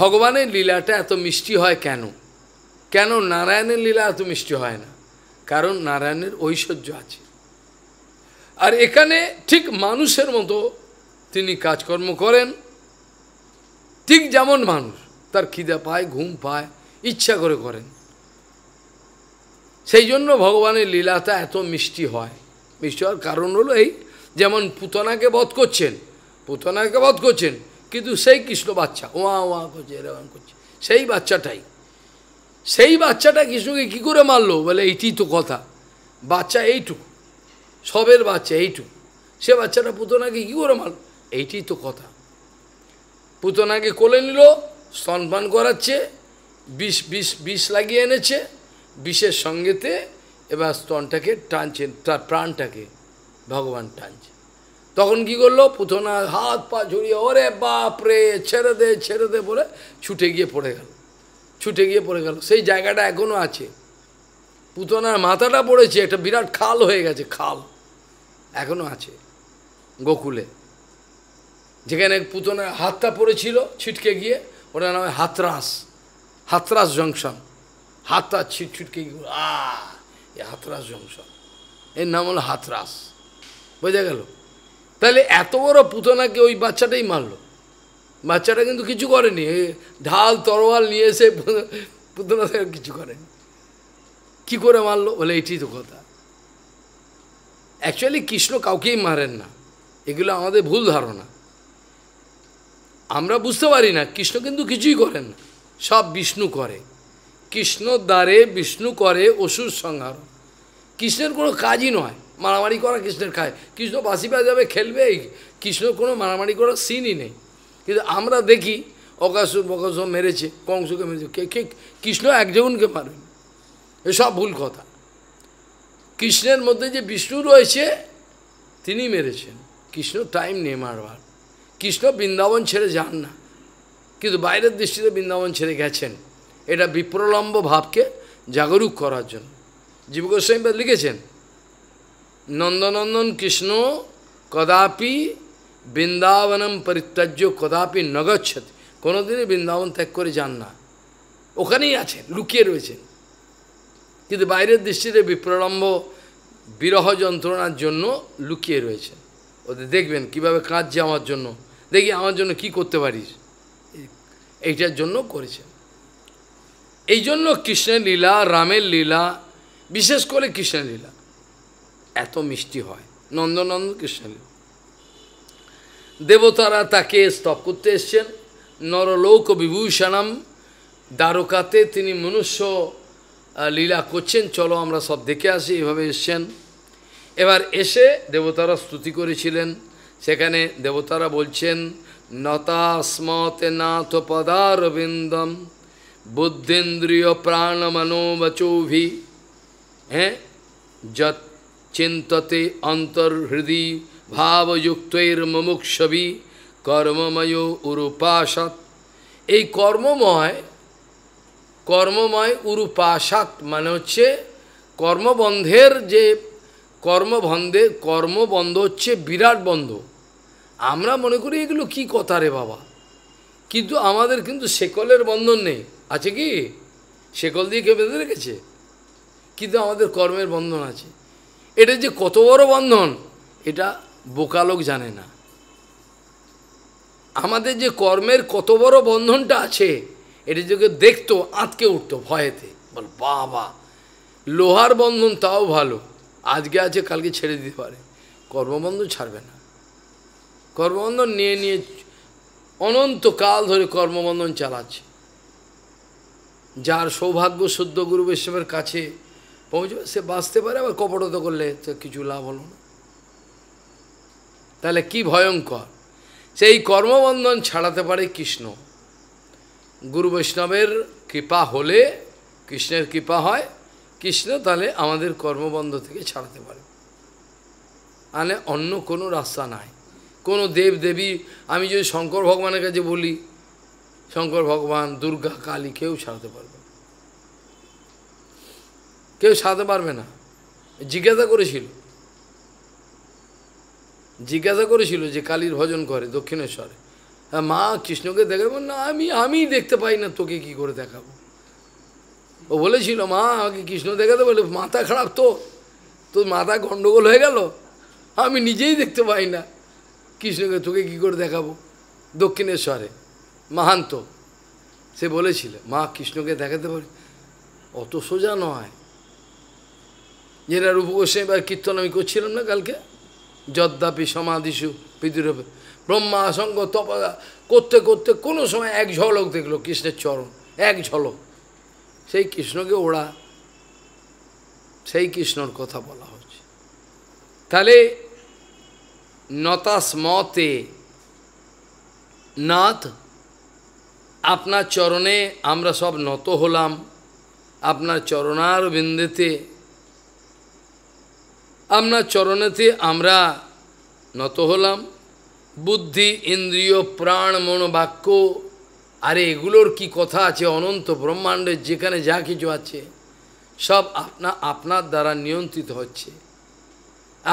ভগবানের লীলাটা এত মিষ্টি হয় কেন কেন নারায়ণের লীলা এত মিষ্টি হয় না কারণ নারায়ণের ঐশ্বর্য আছে আর এখানে ঠিক মানুষের মতো তিনি কাজকর্ম করেন ঠিক যেমন মানুষ তার খিদা পায় ঘুম পায় ইচ্ছা করে করেন সেই জন্য ভগবানের লীলাটা এত মিষ্টি হয় মিষ্টি হওয়ার কারণ হলো এই যেমন পুতনাকে বধ করছেন পুতনাকে বধ করছেন কিন্তু সেই কৃষ্ণ বাচ্চা ওয়া ওয়া করছে এরকম করছে সেই বাচ্চাটাই সেই বাচ্চাটা কৃষ্ণকে কী করে মারলো বলে এইটি তো কথা বাচ্চা এইটুকু সবের বাচ্চা এইটুকু সে বাচ্চাটা পুতনাকে কী করে মারল এইটি তো কথা পুতনাকে কোলে নিল স্তনপান করাচ্ছে বিষ বিষ বিষ লাগিয়ে এনেছে বিষের সঙ্গেতে এবার স্তনটাকে টানছেন তার প্রাণটাকে ভগবান টানছে তখন কি করলো পুথনা হাত পা ঝুড়িয়ে ওরে বাপরে ছেড়ে দে ছেড়ে দে বলে ছুটে গিয়ে পড়ে গেল ছুটে গিয়ে পড়ে গেল সেই জায়গাটা এখনও আছে পুতনার মাথাটা পড়েছে একটা বিরাট খাল হয়ে গেছে খাল এখনও আছে গোকুলে যেখানে পুতনার হাতটা পড়েছিল ছিটকে গিয়ে ওটার নামে হাতরাস হাতরাস জংশন হাতটা ছিট ছিটকে গিয়ে আ হাতরাস জংশন এর নাম হলো হাতরাস বোঝা গেল তাহলে এত বড় পুতনাকে ওই বাচ্চাটাই মারল বাচ্চাটা কিন্তু কিছু করেনি ঢাল তরোয়াল নিয়ে এসে পুতনা কিছু করেনি কি করে মারলো বলে এটি তো কথা অ্যাকচুয়ালি কৃষ্ণ কাউকেই মারেন না এগুলো আমাদের ভুল ধারণা আমরা বুঝতে পারি না কৃষ্ণ কিন্তু কিছুই করেন না সব বিষ্ণু করে কৃষ্ণ দ্বারে বিষ্ণু করে অসুর সংহার কৃষ্ণের কোনো কাজই নয় মারামারি করা কৃষ্ণের খায় কৃষ্ণ বাসি পাওয়া যাবে খেলবেই কৃষ্ণ কোনো মারামারি করার সিনই নেই কিন্তু আমরা দেখি অকাশ বকাশ মেরেছে কংসকে মেরেছে কে কে কৃষ্ণ একজনকে মারেন এসব ভুল কথা কৃষ্ণের মধ্যে যে বিষ্ণু রয়েছে তিনি মেরেছেন কৃষ্ণ টাইম নেই মারবার কৃষ্ণ বৃন্দাবন ছেড়ে যান না কিন্তু বাইরের দৃষ্টিতে বৃন্দাবন ছেড়ে গেছেন এটা বিপ্রলম্ব ভাবকে জাগরুক করার জন্য জীবগোস্বামী লিখেছেন নন্দনন্দন কৃষ্ণ কদাপি বৃন্দাবনম পরিত্যাজ্য কদাপি নগচ্ছতি কোনোদিনই বৃন্দাবন ত্যাগ করে যান না ওখানেই আছেন লুকিয়ে রয়েছেন কিন্তু বাইরের দৃষ্টিতে বিপ্রলম্ব বিরহ যন্ত্রণার জন্য লুকিয়ে রয়েছেন ওদের দেখবেন কিভাবে কাঁদছে আমার জন্য দেখি আমার জন্য কি করতে পারিস এইটার জন্য করেছেন এই জন্য কৃষ্ণের লীলা রামের লীলা বিশেষ করে কৃষ্ণের লীলা এত মিষ্টি হয় নন্দনন্দ কৃষ্ণ দেবতারা তাকে স্তব করতে এসছেন নরলোক বিভূষণম দ্বারকাতে তিনি মনুষ্য লীলা করছেন চলো আমরা সব দেখে আসি এভাবে এসছেন এবার এসে দেবতারা স্তুতি করেছিলেন সেখানে দেবতারা বলছেন নতাস্মতে নাথ পদারবিন্দম বুদ্ধিন্দ্রিয় মনোবচৌভি হ্যাঁ যত চিন্ততে অন্তর্হৃদি ভাবযুক্তের মুমুক্ষবি কর্মময় উরুপাসত এই কর্মময় কর্মময় উরুপাসাত মানে হচ্ছে কর্মবন্ধের যে কর্মবন্ধে কর্মবন্ধ হচ্ছে বিরাট বন্ধ আমরা মনে করি এগুলো কি কথা রে বাবা কিন্তু আমাদের কিন্তু সেকলের বন্ধন নেই আছে কি সেকল দিয়ে কেউ বেঁধে রেখেছে কিন্তু আমাদের কর্মের বন্ধন আছে এটা যে কত বড় বন্ধন এটা বোকালোক জানে না আমাদের যে কর্মের কত বড় বন্ধনটা আছে এটা যদি দেখতো আঁতকে উঠতো ভয়েতে বল বাবা লোহার বন্ধন তাও ভালো আজকে আছে কালকে ছেড়ে দিতে পারে কর্মবন্ধন ছাড়বে না কর্মবন্ধন নিয়ে নিয়ে অনন্তকাল ধরে কর্মবন্ধন চালাচ্ছে যার সৌভাগ্য শুদ্ধ গুরু বৈষ্ণবের কাছে পৌঁছবে সে বাঁচতে পারে আবার কপটত করলে তো কিছু লাভ হলো না তাহলে কি ভয়ঙ্কর সেই কর্মবন্ধন ছাড়াতে পারে কৃষ্ণ গুরু বৈষ্ণবের কৃপা হলে কৃষ্ণের কৃপা হয় কৃষ্ণ তাহলে আমাদের কর্মবন্ধ থেকে ছাড়াতে পারে আলে অন্য কোনো রাস্তা নাই কোনো দেব দেবী আমি যদি শঙ্কর ভগবানের কাছে বলি শঙ্কর ভগবান দুর্গা কালী কেউ ছাড়াতে পারবে কেউ সারাতে পারবে না জিজ্ঞাসা করেছিল জিজ্ঞাসা করেছিল যে কালীর ভজন করে দক্ষিণেশ্বরে হ্যাঁ মা কৃষ্ণকে দেখাব না আমি আমি দেখতে পাই না তোকে কি করে দেখাবো ও বলেছিল মা আমাকে কৃষ্ণ দেখাতে বলে মাথা খারাপ তো তোর মাথা গণ্ডগোল হয়ে গেল আমি নিজেই দেখতে পাই না কৃষ্ণকে তোকে কি করে দেখাবো দক্ষিণেশ্বরে মাহান্ত সে বলেছিল মা কৃষ্ণকে দেখাতে পারি অত সোজা নয় যেটা রূপ বা কীর্তন আমি করছিলাম না কালকে যদ্দাপি সমাধিসু পিতৃরূপে ব্রহ্মা আসঙ্গ তপা করতে করতে কোনো সময় এক ঝলক দেখলো কৃষ্ণের চরণ এক ঝলক সেই কৃষ্ণকে ওরা সেই কৃষ্ণর কথা বলা হচ্ছে তাহলে নতাসমতে নাথ আপনার চরণে আমরা সব নত হলাম আপনার চরণার বিন্দেতে আপনার চরণেতে আমরা নত হলাম বুদ্ধি ইন্দ্রিয় প্রাণ মন বাক্য আরে এগুলোর কি কথা আছে অনন্ত ব্রহ্মাণ্ডের যেখানে যা কিছু আছে সব আপনা আপনার দ্বারা নিয়ন্ত্রিত হচ্ছে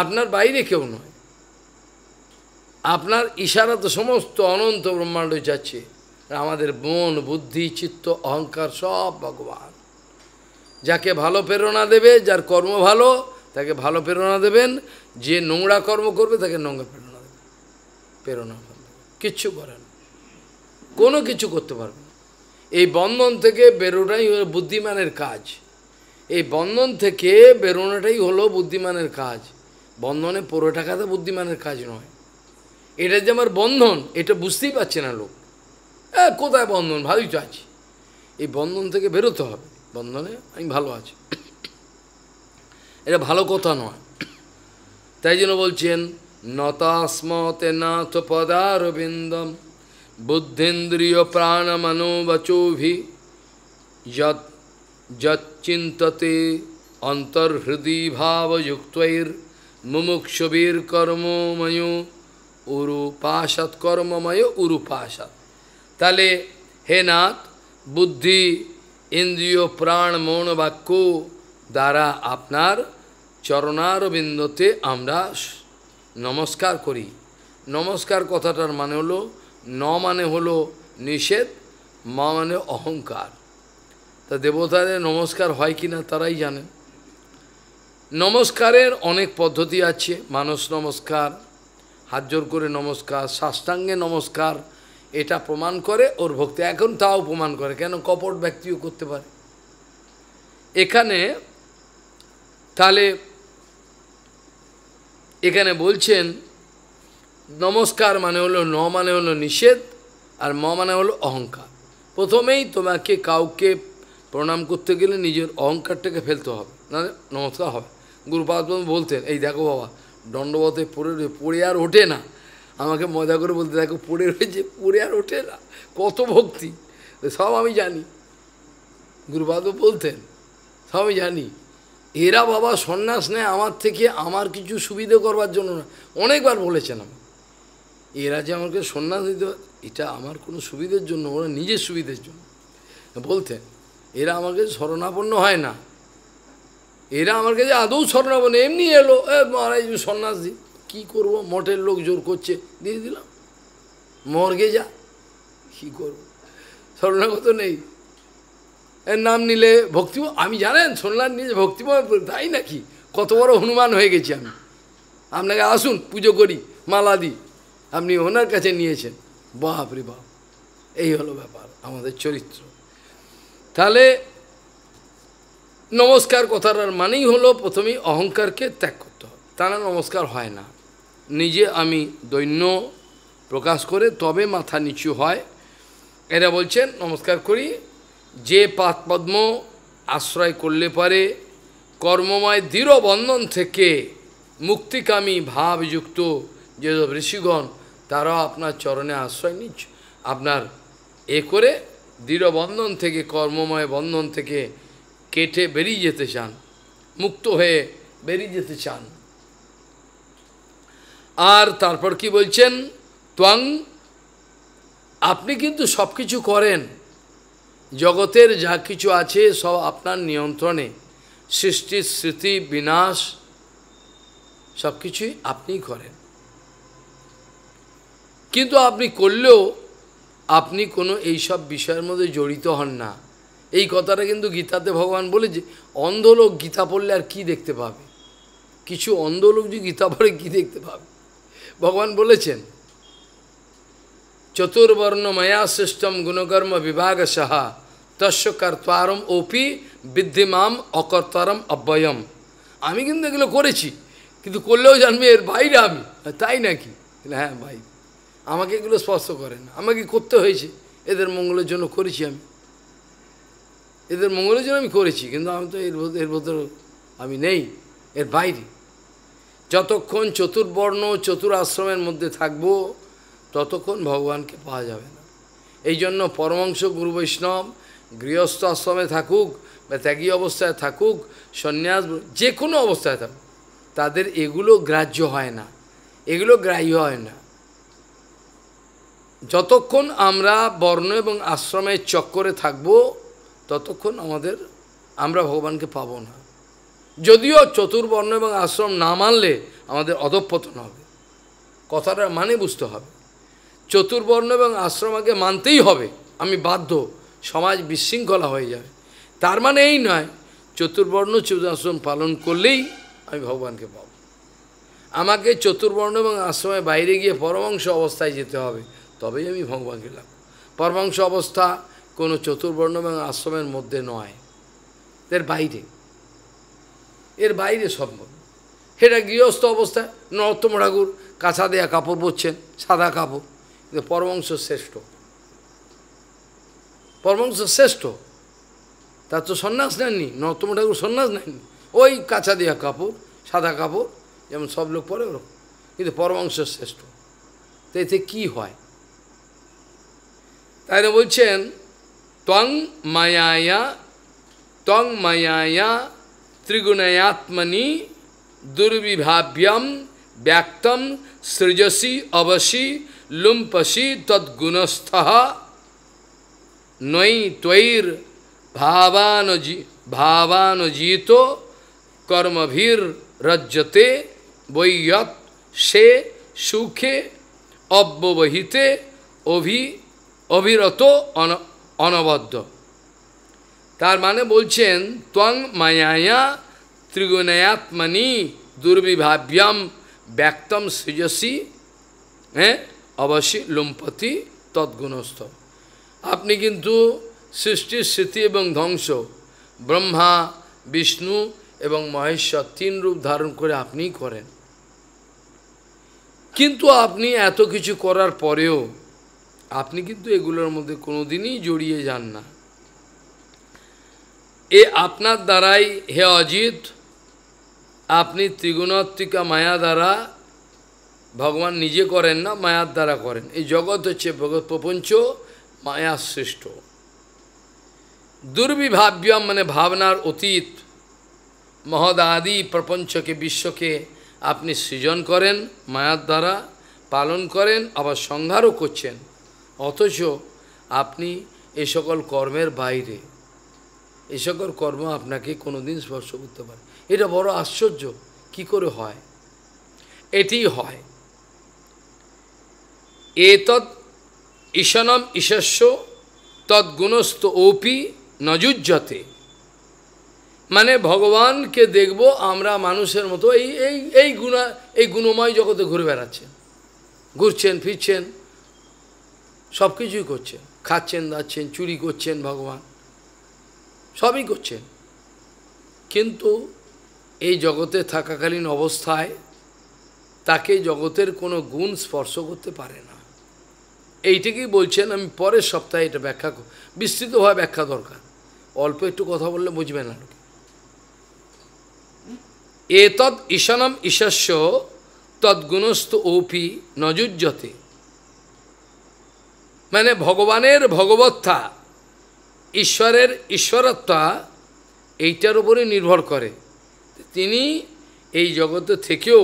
আপনার বাইরে কেউ নয় আপনার ইশারা তো সমস্ত অনন্ত ব্রহ্মাণ্ড যাচ্ছে আমাদের মন বুদ্ধি চিত্ত অহংকার সব ভগবান যাকে ভালো প্রেরণা দেবে যার কর্ম ভালো তাকে ভালো প্রেরণা দেবেন যে নোংরা কর্ম করবে তাকে নোংরা প্রেরণা দেবেন প্রেরণা কিচ্ছু করেন কোনো কিছু করতে পারবে এই বন্ধন থেকে বেরোনাই হলো বুদ্ধিমানের কাজ এই বন্ধন থেকে বেরোনোটাই হলো বুদ্ধিমানের কাজ বন্ধনে পড়ে টাকাতে বুদ্ধিমানের কাজ নয় এটা যে আমার বন্ধন এটা বুঝতেই পারছে না লোক হ্যাঁ কোথায় বন্ধন ভালোই তো আছি এই বন্ধন থেকে বেরোতে হবে বন্ধনে আমি ভালো আছি এটা ভালো কথা নয় তাই জন্য বলছেন নতাস্মতে নাথ পদারবিন্দম বুদ্ধিন্দ্রিয় প্রাণ মনোবচোভি যচ্চিন্ততে অন্তর্হৃদি ভাবযুক্তৈর মুমুক্ষবীর কর্মময় উরুপাসত কর্মময় উরুপাসত তাহলে হে নাথ বুদ্ধি ইন্দ্রিয় প্রাণ মন বাক্য দ্বারা আপনার চরণারবিন্দতে আমরা নমস্কার করি নমস্কার কথাটার মানে হলো ন মানে হলো নিষেধ মা মানে অহংকার তা দেবতাদের নমস্কার হয় কি না তারাই জানেন নমস্কারের অনেক পদ্ধতি আছে মানুষ নমস্কার হাত জোর করে নমস্কার সাষ্টাঙ্গে নমস্কার এটা প্রমাণ করে ওর ভক্তি এখন তাও প্রমাণ করে কেন কপট ব্যক্তিও করতে পারে এখানে তাহলে এখানে বলছেন নমস্কার মানে হলো ন মানে হলো নিষেধ আর ম মানে হলো অহংকার প্রথমেই তোমাকে কাউকে প্রণাম করতে গেলে নিজের অহংকারটাকে ফেলতে হবে না নমস্কার হবে গুরুপাদ বলতেন এই দেখো বাবা দণ্ডবতে পড়ে পড়ে আর ওঠে না আমাকে মজা করে বলতে দেখো পড়ে রয়েছে পড়ে আর ওঠে না কত ভক্তি সব আমি জানি গুরুপাদ বলতেন সব আমি জানি এরা বাবা সন্ন্যাস নেয় আমার থেকে আমার কিছু সুবিধে করবার জন্য না অনেকবার বলেছেন আমার এরা যে আমাকে সন্ন্যাস দিতে এটা আমার কোনো সুবিধের জন্য ওরা নিজের সুবিধের জন্য বলতেন এরা আমাকে স্মরণাপন্ন হয় না এরা আমার কাছে আদৌ স্মরণাপন্ন এমনি এলো এ মহারাজ সন্ন্যাস দি কী করবো মঠের লোক জোর করছে দিয়ে দিলাম মর্গে যা কী করবো স্মরণাগত নেই এর নাম নিলে ভক্তিম আমি জানেন শুনলাম নিয়ে ভক্তিম তাই নাকি কত বড় হনুমান হয়ে গেছি আমি আপনাকে আসুন পুজো করি মালা দিই আপনি ওনার কাছে নিয়েছেন বাপ রে বাপ এই হলো ব্যাপার আমাদের চরিত্র তাহলে নমস্কার কথাটার মানেই হলো প্রথমেই অহংকারকে ত্যাগ করতে হবে তা না নমস্কার হয় না নিজে আমি দৈন্য প্রকাশ করে তবে মাথা নিচু হয় এরা বলছেন নমস্কার করি যে পাতপদ্ম আশ্রয় করলে পারে কর্মময় দৃঢ় বন্ধন থেকে মুক্তিকামী ভাবযুক্ত যেসব ঋষিগণ তারাও আপনার চরণে আশ্রয় নিচ্ছ আপনার এ করে দৃঢ় বন্ধন থেকে কর্মময় বন্ধন থেকে কেটে বেরিয়ে যেতে চান মুক্ত হয়ে বেরিয়ে যেতে চান আর তারপর কি বলছেন ত্বং আপনি কিন্তু সব কিছু করেন জগতের যা কিছু আছে সব আপনার নিয়ন্ত্রণে সৃষ্টি স্মৃতি বিনাশ সব কিছুই আপনিই করেন কিন্তু আপনি করলেও আপনি কোনো এইসব বিষয়ের মধ্যে জড়িত হন না এই কথাটা কিন্তু গীতাতে ভগবান বলে যে অন্ধ লোক গীতা পড়লে আর কি দেখতে পাবে কিছু অন্ধ লোক যে গীতা পড়ে কী দেখতে পাবে ভগবান বলেছেন চতুর্বর্ণ মায়া সৃষ্টম গুণকর্ম বিভাগ সাহা তস্য কর্তারম ওপি বৃদ্ধিমাম অকর্তারম অব্যয়ম আমি কিন্তু এগুলো করেছি কিন্তু করলেও জানবি এর বাইরে আমি তাই নাকি হ্যাঁ ভাই আমাকে এগুলো স্পষ্ট করেন আমাকে করতে হয়েছে এদের মঙ্গলের জন্য করেছি আমি এদের মঙ্গলের জন্য আমি করেছি কিন্তু আমি তো এর এর ভেতর আমি নেই এর বাইরে যতক্ষণ চতুর্বর্ণ চতুর আশ্রমের মধ্যে থাকবো ততক্ষণ ভগবানকে পাওয়া যাবে না এই জন্য পরমাংশ গুরু বৈষ্ণব গৃহস্থ আশ্রমে থাকুক বা ত্যাগী অবস্থায় থাকুক সন্ন্যাস যে কোনো অবস্থায় থাকুক তাদের এগুলো গ্রাহ্য হয় না এগুলো গ্রাহ্য হয় না যতক্ষণ আমরা বর্ণ এবং আশ্রমের চক্করে থাকব ততক্ষণ আমাদের আমরা ভগবানকে পাব না যদিও চতুর্বর্ণ এবং আশ্রম না মানলে আমাদের অধঃপতন হবে কথাটার মানে বুঝতে হবে চতুর্বর্ণ এবং আশ্রমাকে মানতেই হবে আমি বাধ্য সমাজ বিশৃঙ্খলা হয়ে যাবে তার মানে এই নয় চতুর্বর্ণ চতুর্শ্রম পালন করলেই আমি ভগবানকে পাব আমাকে চতুর্বর্ণ এবং আশ্রমের বাইরে গিয়ে পরমাংশ অবস্থায় যেতে হবে তবেই আমি ভগবানকে লাভ পরমাংশ অবস্থা কোনো চতুর্বর্ণ এবং আশ্রমের মধ্যে নয় এর বাইরে এর বাইরে সম্ভব সেটা গৃহস্থ অবস্থায় নরোত্তম ঠাকুর কাঁচা দেয়া কাপড় পরছেন সাদা কাপড় যে পরমংশ শ্রেষ্ঠ পরমংশ শ্রেষ্ঠ তার তো সন্ন্যাস নেননি নরোত্তম ঠাকুর সন্ন্যাস নেননি ওই কাঁচা দেওয়া কাপড় সাদা কাপড় যেমন সব লোক পরে ওরকম কিন্তু পরমংশ শ্রেষ্ঠ তো এতে কী হয় তাই বলছেন তং মায়ায়া তং মায়ায়া ত্রিগুণায়াত্মনি দুর্বিভাব্যম ব্যক্তম সৃজসি অবশী লুম্পসি তদ্গুণস্থ নই তৈর ভাবান ভাবানজিত কর্মভীর রজ্জতে বৈয়ত সে সুখে অব্যবহিতে অভি অবিরত অন অনবদ্য তার মানে বলছেন ত্বং মায়ায়া ত্রিগুণায়াত্মনি দুর্বিভাব্যাম ব্যক্তম সৃজসি হ্যাঁ অবশ্যই লোমপতি তৎগুণস্থ আপনি কিন্তু সৃষ্টির স্মৃতি এবং ধ্বংস ব্রহ্মা বিষ্ণু এবং মহেশ্বর তিন রূপ ধারণ করে আপনিই করেন কিন্তু আপনি এত কিছু করার পরেও আপনি কিন্তু এগুলোর মধ্যে কোনো দিনই জড়িয়ে যান না এ আপনার দ্বারাই হে অজিত আপনি ত্রিগুণাত্মিকা মায়া দ্বারা ভগবান নিজে করেন না মায়ার দ্বারা করেন এই জগৎ হচ্ছে প্রপঞ্চ মায়া সৃষ্ট দুর্বিভাব্য মানে ভাবনার অতীত মহদাদি প্রপঞ্চকে বিশ্বকে আপনি সৃজন করেন মায়ার দ্বারা পালন করেন আবার সংহারও করছেন অথচ আপনি এ সকল কর্মের বাইরে এ সকল কর্ম আপনাকে কোনোদিন স্পর্শ করতে পারে এটা বড় আশ্চর্য কি করে হয় এটি হয় এতৎ ঈশনম ঈশস্য তদ্গুণস্থ ওপি নজুজ্জতে মানে ভগবানকে দেখব আমরা মানুষের মতো এই এই এই গুণা এই গুণময় জগতে ঘুরে বেড়াচ্ছেন ঘুরছেন ফিরছেন সব কিছুই করছেন খাচ্ছেন দাচ্ছেন চুরি করছেন ভগবান সবই করছেন কিন্তু এই জগতে থাকাকালীন অবস্থায় তাকে জগতের কোনো গুণ স্পর্শ করতে পারে না এইটাকেই বলছেন আমি পরের সপ্তাহে এটা ব্যাখ্যা বিস্তৃতভাবে ব্যাখ্যা দরকার অল্প একটু কথা বললে বুঝবেন আর তৎ ঈশানম ঈশস্য তদ্গুণস্থ ওপি নজুজ্যতে মানে ভগবানের ভগবত্তা ঈশ্বরের ঈশ্বরত্বা এইটার উপরে নির্ভর করে তিনি এই জগতে থেকেও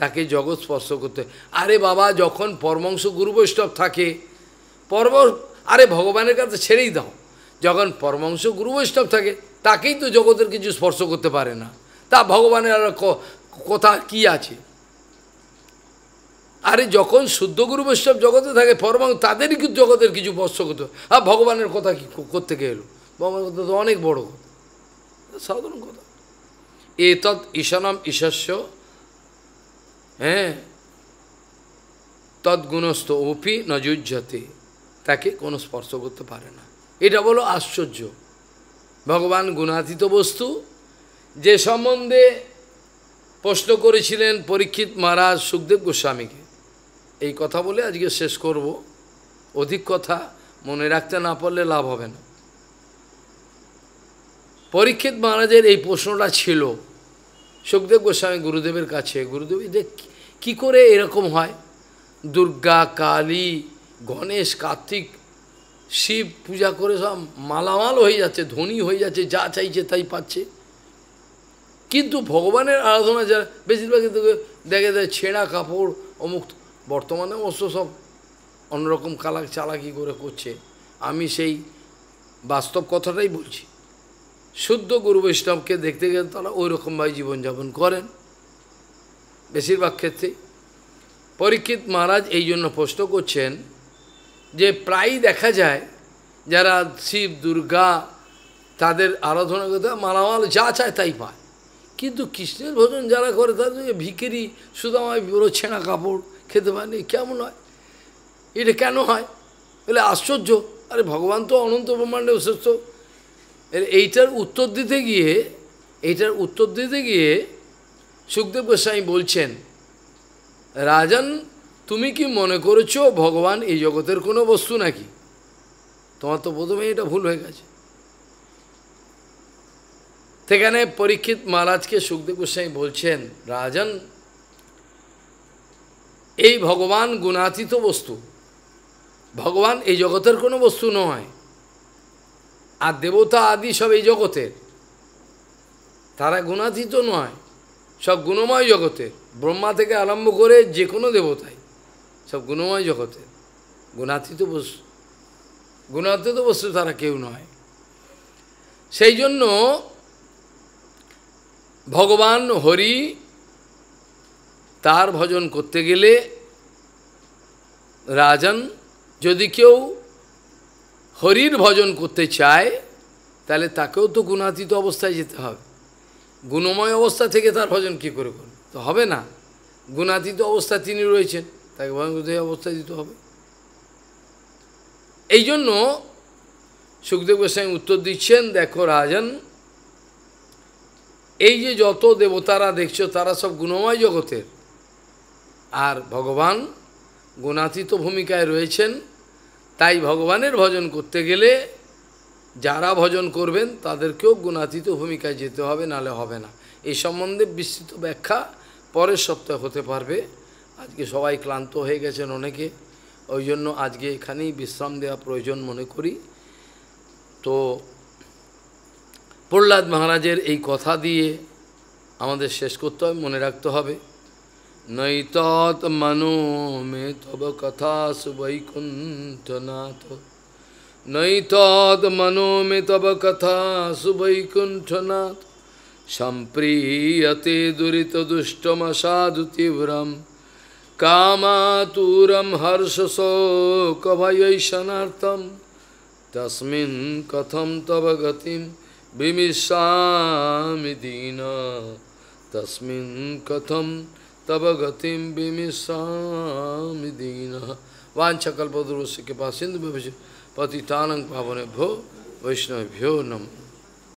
তাকে জগৎ স্পর্শ করতে আরে বাবা যখন পরমংস গুরু বৈষ্ণব থাকে পরম আরে ভগবানের কাছে ছেড়েই দাও যখন পরমংস গুরু বৈষ্ণব থাকে তাকেই তো জগতের কিছু স্পর্শ করতে পারে না তা ভগবানের আর কথা কি আছে আরে যখন শুদ্ধ গুরু বৈষ্ণব জগতে থাকে পরমাং তাদেরই কিন্তু জগতের কিছু স্পর্শ করতে আর ভগবানের কথা কি করতে এলো ভগবানের কথা তো অনেক বড় কথা সাধারণ কথা এ তৎ ঈশানম ঈশস্য হ্যাঁ তদ্গুণস্থ অপি নজুজ্জতে তাকে কোনো স্পর্শ করতে পারে না এটা বলো আশ্চর্য ভগবান গুণাতীত বস্তু যে সম্বন্ধে প্রশ্ন করেছিলেন পরীক্ষিত মহারাজ সুখদেব গোস্বামীকে এই কথা বলে আজকে শেষ করব অধিক কথা মনে রাখতে না পারলে লাভ হবে না পরীক্ষিত মহারাজের এই প্রশ্নটা ছিল সুখদেব গোস্বামী গুরুদেবের কাছে গুরুদেব দেখ কি করে এরকম হয় দুর্গা কালী গণেশ কার্তিক শিব পূজা করে সব মালামাল হয়ে যাচ্ছে ধনী হয়ে যাচ্ছে যা চাইছে তাই পাচ্ছে কিন্তু ভগবানের আরাধনা যারা বেশিরভাগ দেখে যায় ছেঁড়া কাপড় অমুক বর্তমানে অবশ্য সব অন্যরকম কালাক চালাকি করে করছে আমি সেই বাস্তব কথাটাই বলছি শুদ্ধ গুরু বৈষ্ণবকে দেখতে গেলে তারা ওই রকমভাবে জীবনযাপন করেন বেশিরভাগ ক্ষেত্রেই পরীক্ষিত মহারাজ এই জন্য প্রশ্ন করছেন যে প্রায়ই দেখা যায় যারা শিব দুর্গা তাদের আরাধনা করতে মালামাল যা চায় তাই পায় কিন্তু কৃষ্ণের ভোজন যারা করে তাদের ভিকিরি শুধু আমায় বড়ো ছেঁড়া কাপড় খেতে পারেনি কেমন হয় এটা কেন হয় বলে আশ্চর্য আরে ভগবান তো অনন্ত ব্রহ্মাণ্ডে অসুস্থ এইটার উত্তর দিতে গিয়ে এইটার উত্তর দিতে গিয়ে সুখদেব গোস্বামী বলছেন রাজন তুমি কি মনে করছো ভগবান এই জগতের কোনো বস্তু নাকি তোমার তো প্রথমেই এটা ভুল হয়ে গেছে সেখানে পরীক্ষিত মহারাজকে সুখদেব গোস্বামী বলছেন রাজন এই ভগবান গুণাতীত বস্তু ভগবান এই জগতের কোনো বস্তু নয় আর দেবতা আদি সব এই জগতের তারা গুণাতীত নয় সব গুণময় জগতে ব্রহ্মা থেকে আরম্ভ করে যে কোনো দেবতাই সব গুণময় জগতে গুণাতীত বস্তু গুণাতীত বস্তু তারা কেউ নয় সেই জন্য ভগবান হরি তার ভজন করতে গেলে রাজন যদি কেউ হরির ভজন করতে চায় তাহলে তাকেও তো গুণাতীত অবস্থায় যেতে হবে গুণময় অবস্থা থেকে তার ভজন কি করে করবে তো হবে না গুণাতীত অবস্থা তিনি রয়েছেন তাকে ভয়ঙ্কর অবস্থা দিতে হবে এই জন্য সুখদেব গোস্বামী উত্তর দিচ্ছেন দেখো রাজন এই যে যত দেবতারা দেখছো তারা সব গুণময় জগতের আর ভগবান গুণাতীত ভূমিকায় রয়েছেন তাই ভগবানের ভজন করতে গেলে যারা ভজন করবেন তাদেরকেও গুণাতীত ভূমিকায় যেতে হবে নালে হবে না এই সম্বন্ধে বিস্তৃত ব্যাখ্যা পরের সপ্তাহে হতে পারবে আজকে সবাই ক্লান্ত হয়ে গেছেন অনেকে ওই জন্য আজকে এখানেই বিশ্রাম দেওয়া প্রয়োজন মনে করি তো প্রহ্লাদ মহারাজের এই কথা দিয়ে আমাদের শেষ করতে হবে মনে রাখতে হবে নৈতৎ মানো মে তব কথা সুবৈকুণ্ঠনাথ नई तद मनो में तब कथा सुवैकुंठनाथ संप्रीयते दुरीत दुष्टम साधु तीव्रम कामातूरम हर्ष शोक तस्मिन् कथम तव गतिम विमिषामि दीन तस्मिन् कथम तब गतिम विमिषामि दीन वांछकल्पद्रोश के पास सिंधु t t त n त ा न ं पावनेभ्यो वैष्णवेभ्यो नमः